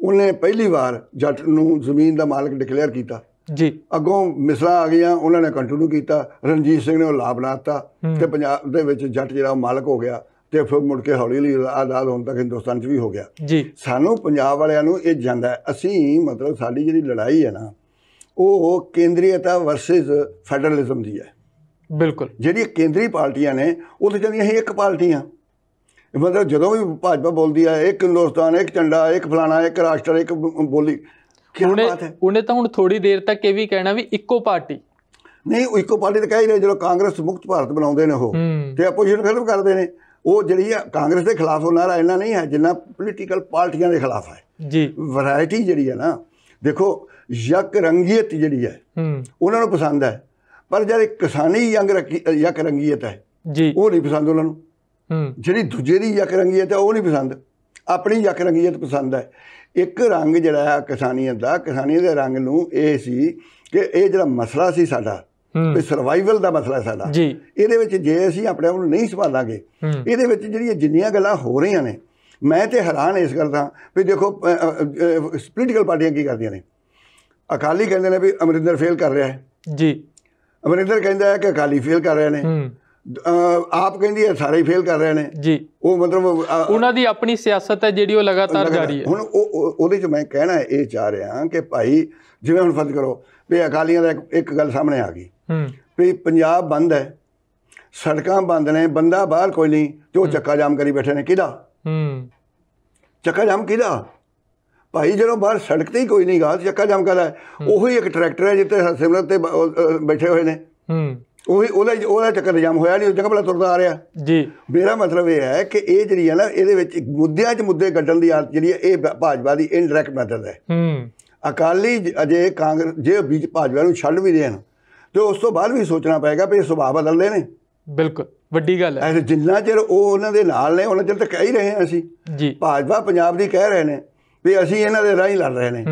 ਉਹਨੇ ਪਹਿਲੀ ਵਾਰ ਜੱਟ ਨੂੰ ਜ਼ਮੀਨ ਦਾ ਮਾਲਕ ਡਿਕਲੇਅਰ ਕੀਤਾ ਜੀ ਅਗੋਂ ਮਿਸਲਾ ਆ ਗਿਆ ਉਹਨਾਂ ਨੇ ਕੰਟੀਨਿਊ ਕੀਤਾ ਰਣਜੀਤ ਸਿੰਘ ਨੇ ਉਹ ਲਾਭ ਲਾਤਾ ਤੇ ਪੰਜਾਬ ਦੇ ਵਿੱਚ ਜੱਟ ਜਿਹੜਾ ਮਾਲਕ ਹੋ ਗਿਆ ਤੇ ਫਿਰ ਮੁੜ ਕੇ ਹੌਲੀ ਹੌਲੀ ਆਜ਼ਾਦ ਹੋਣ ਤੱਕ ਹਿੰਦੁਸਤਾਨ 'ਚ ਵੀ ਹੋ ਗਿਆ ਜੀ ਸਾਨੂੰ ਪੰਜਾਬ ਵਾਲਿਆਂ ਨੂੰ ਇਹ ਜਾਂਦਾ ਅਸੀਂ ਮਤਲਬ ਸਾਡੀ ਜਿਹੜੀ ਲੜਾਈ ਹੈ ਨਾ ਉਹ ਕੇਂਦਰੀਅਤਾ ਵਰਸਸ ਫੈਡਰਲਿਜ਼ਮ ਦੀ ਹੈ ਬਿਲਕੁਲ ਜਿਹੜੀ ਕੇਂਦਰੀ ਪਾਰਟੀਆਂ ਨੇ ਉਹ ਤੇ ਜਾਂਦੀਆਂ ਇੱਕ ਪਾਰਟੀਆਂ ਮਤਲਬ ਜਦੋਂ ਵੀ ਭਾਜਪਾ ਬੋਲਦੀ ਆ ਇੱਕ ਹਿੰਦੁਸਤਾਨ ਇੱਕ ਝੰਡਾ ਇੱਕ ਫਲਾਣਾ ਇੱਕ ਰਾਸ਼ਟਰ ਇੱਕ ਬੋਲੀ ਉਹਨੇ ਉਹਨੇ ਤਾਂ ਹੁਣ ਥੋੜੀ ਦੇਰ ਤੱਕ ਇਹ ਵੀ ਕਹਿਣਾ ਵੀ ਇੱਕੋ ਪਾਰਟੀ ਨਹੀਂ ਉਹ ਇੱਕੋ ਪਾਰਟੀ ਤਾਂ ਕਹਿ ਹੀ ਜਦੋਂ ਕਾਂਗਰਸ ਮੁਕਤ ਭਾਰਤ ਬਣਾਉਂਦੇ ਨੇ ਉਹ ਤੇ ਆਪੋਜੀਸ਼ਨ ਖਤਮ ਕਰਦੇ ਨੇ ਉਹ ਜਿਹੜੀ ਆ ਕਾਂਗਰਸ ਦੇ ਖਿਲਾਫ ਉਹ ਨਾਰਾ ਇਹਨਾਂ ਨਹੀਂ ਹੈ ਜਿੰਨਾ ਪੋਲੀਟੀਕਲ ਪਾਰਟੀਆਂ ਦੇ ਖਿਲਾਫ ਹੈ ਜੀ ਵੈਰਾਈਟੀ ਜਿਹੜੀ ਹੈ ਨਾ ਦੇਖੋ ਯਕ ਰੰਗੀਅਤ ਜਿਹੜੀ ਹੈ ਉਹਨਾਂ ਨੂੰ ਪਸੰਦ ਹੈ ਪਰ ਜਦ ਕਿਸਾਨੀ ਯੰਗ ਯਕ ਰੰਗੀਅਤ ਹੈ ਜੀ ਉਹ ਨਹੀਂ ਪਸੰਦ ਉਹਨਾਂ ਨੂੰ ਜਿਹੜੀ ਦੂਜੇ ਦੀ ਯਕ ਰੰਗੀਅਤ ਹੈ ਉਹ ਨਹੀਂ ਪਸੰਦ ਆਪਣੀ ਯਕ ਰੰਗੀਅਤ ਪਸੰਦ ਹੈ ਇੱਕ ਰੰਗ ਜਿਹੜਾ ਹੈ ਕਿਸਾਨੀਆਂ ਦਾ ਕਿਸਾਨੀਆਂ ਦੇ ਰੰਗ ਨੂੰ ਇਹ ਸੀ ਕਿ ਇਹ ਜਿਹੜਾ ਮਸਲਾ ਸੀ ਸਾਡਾ ਵੀ ਸਰਵਾਈਵਲ ਦਾ ਮਸਲਾ ਸਾਡਾ ਇਹਦੇ ਵਿੱਚ ਜੇ ਅਸੀਂ ਆਪਣੇ ਆਪ ਨੂੰ ਨਹੀਂ ਸੰਭਾਲਾਂਗੇ ਇਹਦੇ ਵਿੱਚ ਜਿਹੜੀਆਂ ਜਿੰਨੀਆਂ ਗੱਲਾਂ ਹੋ ਰਹੀਆਂ ਨੇ ਮੈਂ ਤੇ ਹੈਰਾਨ ਇਸ ਗੱਲ ਦਾ ਵੀ ਦੇਖੋ ਪੋਲੀਟੀਕਲ ਪਾਰਟੀਆਂ ਕੀ ਕਰਦੀਆਂ ਨੇ ਅਕਾਲੀ ਕਹਿੰਦੇ ਨੇ ਵੀ ਅਮਰਿੰਦਰ ਫੇਲ ਕਰ ਰਿਹਾ ਹੈ ਜੀ ਅਮਰਿੰਦਰ ਕਹਿੰਦਾ ਹੈ ਕਿ ਅਕਾਲੀ ਫੇਲ ਕਰ ਰਹੇ ਨੇ ਆਪ ਕਹਿੰਦੀ ਹੈ ਸਾਰੇ ਫੇਲ ਕਰ ਰਹੇ ਨੇ ਜੀ ਉਹ ਮਤਲਬ ਉਹਨਾਂ ਦੀ ਆਪਣੀ ਸਿਆਸਤ ਹੈ ਜਿਹੜੀ ਉਹ ਲਗਾਤਾਰ ਜਾਰੀ ਹੈ ਹੁਣ ਉਹ ਉਹਦੇ ਚ ਮੈਂ ਕਹਿਣਾ ਇਹ ਚਾਹ ਰਿਹਾ ਕਿ ਭਾਈ ਜਿਵੇਂ ਹੁਣ ਫਰਜ਼ ਕਰੋ ਵੀ ਅਕਾਲੀਆਂ ਦਾ ਇੱਕ ਗੱਲ ਸਾਹਮਣੇ ਆ ਗਈ ਹੂੰ ਵੀ ਪੰਜਾਬ ਬੰਦ ਹੈ ਸੜਕਾਂ ਬੰਦ ਨੇ ਬੰਦਾ ਬਾਹਰ ਕੋਈ ਨਹੀਂ ਤੇ ਉਹ ਚੱਕਾ ਜਾਮ ਕਰੀ ਬੈਠੇ ਨੇ ਕਿਹਦਾ ਹੂੰ ਚੱਕਾ ਜਾਮ ਕਿਹਦਾ ਭਾਈ ਜਦੋਂ ਬਾਹਰ ਸੜਕ ਤੇ ਹੀ ਕੋਈ ਨਹੀਂ ਗਾ ਚੱਕਾ ਜਾਮ ਕਰਦਾ ਉਹੀ ਇੱਕ ਟਰੈਕਟਰ ਹੈ ਜਿੱਤੇ ਸਿਮਰਤ ਤੇ ਬੈਠੇ ਹੋਏ ਨੇ ਹੂੰ ਉਹੀ ਉਹਦਾ ਉਹਦਾ ਚੱਕਰ ਨਿਜ਼ਾਮ ਹੋਇਆ ਨਹੀਂ ਉਹ ਜਗ੍ਹਾ ਬਲਾ ਤੁਰਦਾ ਆ ਰਿਹਾ ਜੀ ਮੇਰਾ ਮਤਲਬ ਇਹ ਹੈ ਕਿ ਇਹ ਜਿਹੜੀ ਹੈ ਨਾ ਇਹਦੇ ਵਿੱਚ ਮੁੱਦਿਆਂ 'ਚ ਮੁੱਦੇ ਗੱਡਣ ਦੀ ਆਦਤ ਜਿਹੜੀ ਹੈ ਇਹ ਭਾਜਪਾ ਦੀ ਇਨਡਾਇਰੈਕਟ ਮੈਥਡ ਹੈ ਹੂੰ ਅਕਾਲੀ ਅਜੇ ਕਾਂਗਰਸ ਜੇ ਵੀ ਭਾਜਪਾ ਨੂੰ ਛੱਡ ਵੀ ਦੇਣ ਤੇ ਉਸ ਤੋਂ ਬਾਅਦ ਵੀ ਸੋਚਣਾ ਪਏਗਾ ਵੀ ਇਹ ਸੁਭਾਅ ਬਦਲਦੇ ਨੇ ਬਿਲਕੁਲ ਵੱਡੀ ਗੱਲ ਹੈ ਜਿੰਨਾ ਚਿਰ ਉਹ ਉਹਨਾਂ ਦੇ ਨਾਲ ਨੇ ਉਹਨਾਂ ਚਿਰ ਤਾਂ ਕਹਿ ਹੀ ਰਹੇ ਹਾਂ ਅਸੀਂ ਜੀ ਭਾਜਪਾ ਪੰਜਾਬ ਦੀ ਕਹਿ ਰਹੇ ਨੇ ਵੀ ਅਸੀਂ ਇਹਨਾਂ ਦੇ ਰਾਹੀਂ ਲੜ ਰਹੇ ਨੇ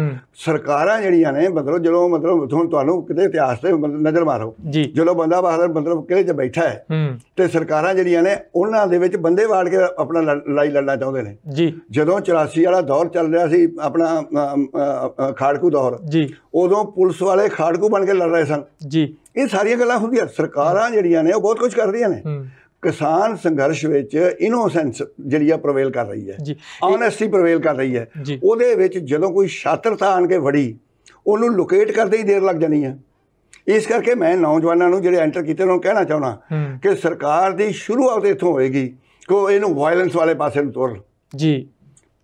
ਸਰਕਾਰਾਂ ਜਿਹੜੀਆਂ ਨੇ ਮਤਲਬ ਜਦੋਂ ਮਤਲਬ ਹੁਣ ਤੁਹਾਨੂੰ ਕਿਤੇ ਇਤਿਹਾਸ ਤੇ ਨਜ਼ਰ ਮਾਰੋ ਜਦੋਂ ਬੰਦਾ ਬਹਾਦਰ ਮਤਲਬ ਕਿਹੜੇ 'ਚ ਬੈਠਾ ਹੈ ਤੇ ਸਰਕਾਰਾਂ ਜਿਹੜੀਆਂ ਨੇ ਉਹਨਾਂ ਦੇ ਵਿੱਚ ਬੰਦੇ ਵਾੜ ਕੇ ਆਪਣਾ ਲੜਾਈ ਲੜਨਾ ਚਾਹੁੰਦੇ ਨੇ ਜਦੋਂ 84 ਵਾਲਾ ਦੌਰ ਚੱਲ ਰਿਹਾ ਸੀ ਆਪਣਾ ਖਾੜਕੂ ਦੌਰ ਉਦੋਂ ਪੁਲਿਸ ਵਾਲੇ ਖਾੜਕੂ ਬਣ ਕੇ ਲੜ ਰਹੇ ਸਨ ਇਹ ਸਾਰੀਆਂ ਗੱਲਾਂ ਹੁੰਦੀਆਂ ਸਰਕਾਰਾਂ ਜਿਹੜੀਆਂ ਨੇ ਉਹ ਬਹੁਤ ਕੁਝ ਕਰਦੀਆਂ ਨੇ ਕਿਸਾਨ ਸੰਘਰਸ਼ ਵਿੱਚ ਇਨੋਸੈਂਸ ਜਿਹੜੀ ਆ ਪ੍ਰਵੇਲ ਕਰ ਰਹੀ ਹੈ ਆਨੈਸਟੀ ਪ੍ਰਵੇਲ ਕਰ ਰਹੀ ਹੈ ਉਹਦੇ ਵਿੱਚ ਜਦੋਂ ਕੋਈ ਸ਼ਾਤਰਤਾ ਆਣ ਕੇ ਵੜੀ ਉਹਨੂੰ ਲੋਕੇਟ ਕਰਦੇ ਹੀ ਦੇਰ ਲੱਗ ਜਾਣੀ ਹੈ ਇਸ ਕਰਕੇ ਮੈਂ ਨੌਜਵਾਨਾਂ ਨੂੰ ਜਿਹੜੇ ਐਂਟਰ ਕੀਤੇ ਉਹਨਾਂ ਨੂੰ ਕਹਿਣਾ ਚਾਹਣਾ ਕਿ ਸਰਕਾਰ ਦੀ ਸ਼ੁਰੂਆਤ ਇੱਥੋਂ ਹੋਏਗੀ ਕਿ ਇਹਨੂੰ ਵਾਇਲੈਂਸ ਵਾਲੇ ਪਾਸੇ ਨੂੰ ਤੁਰ ਜੀ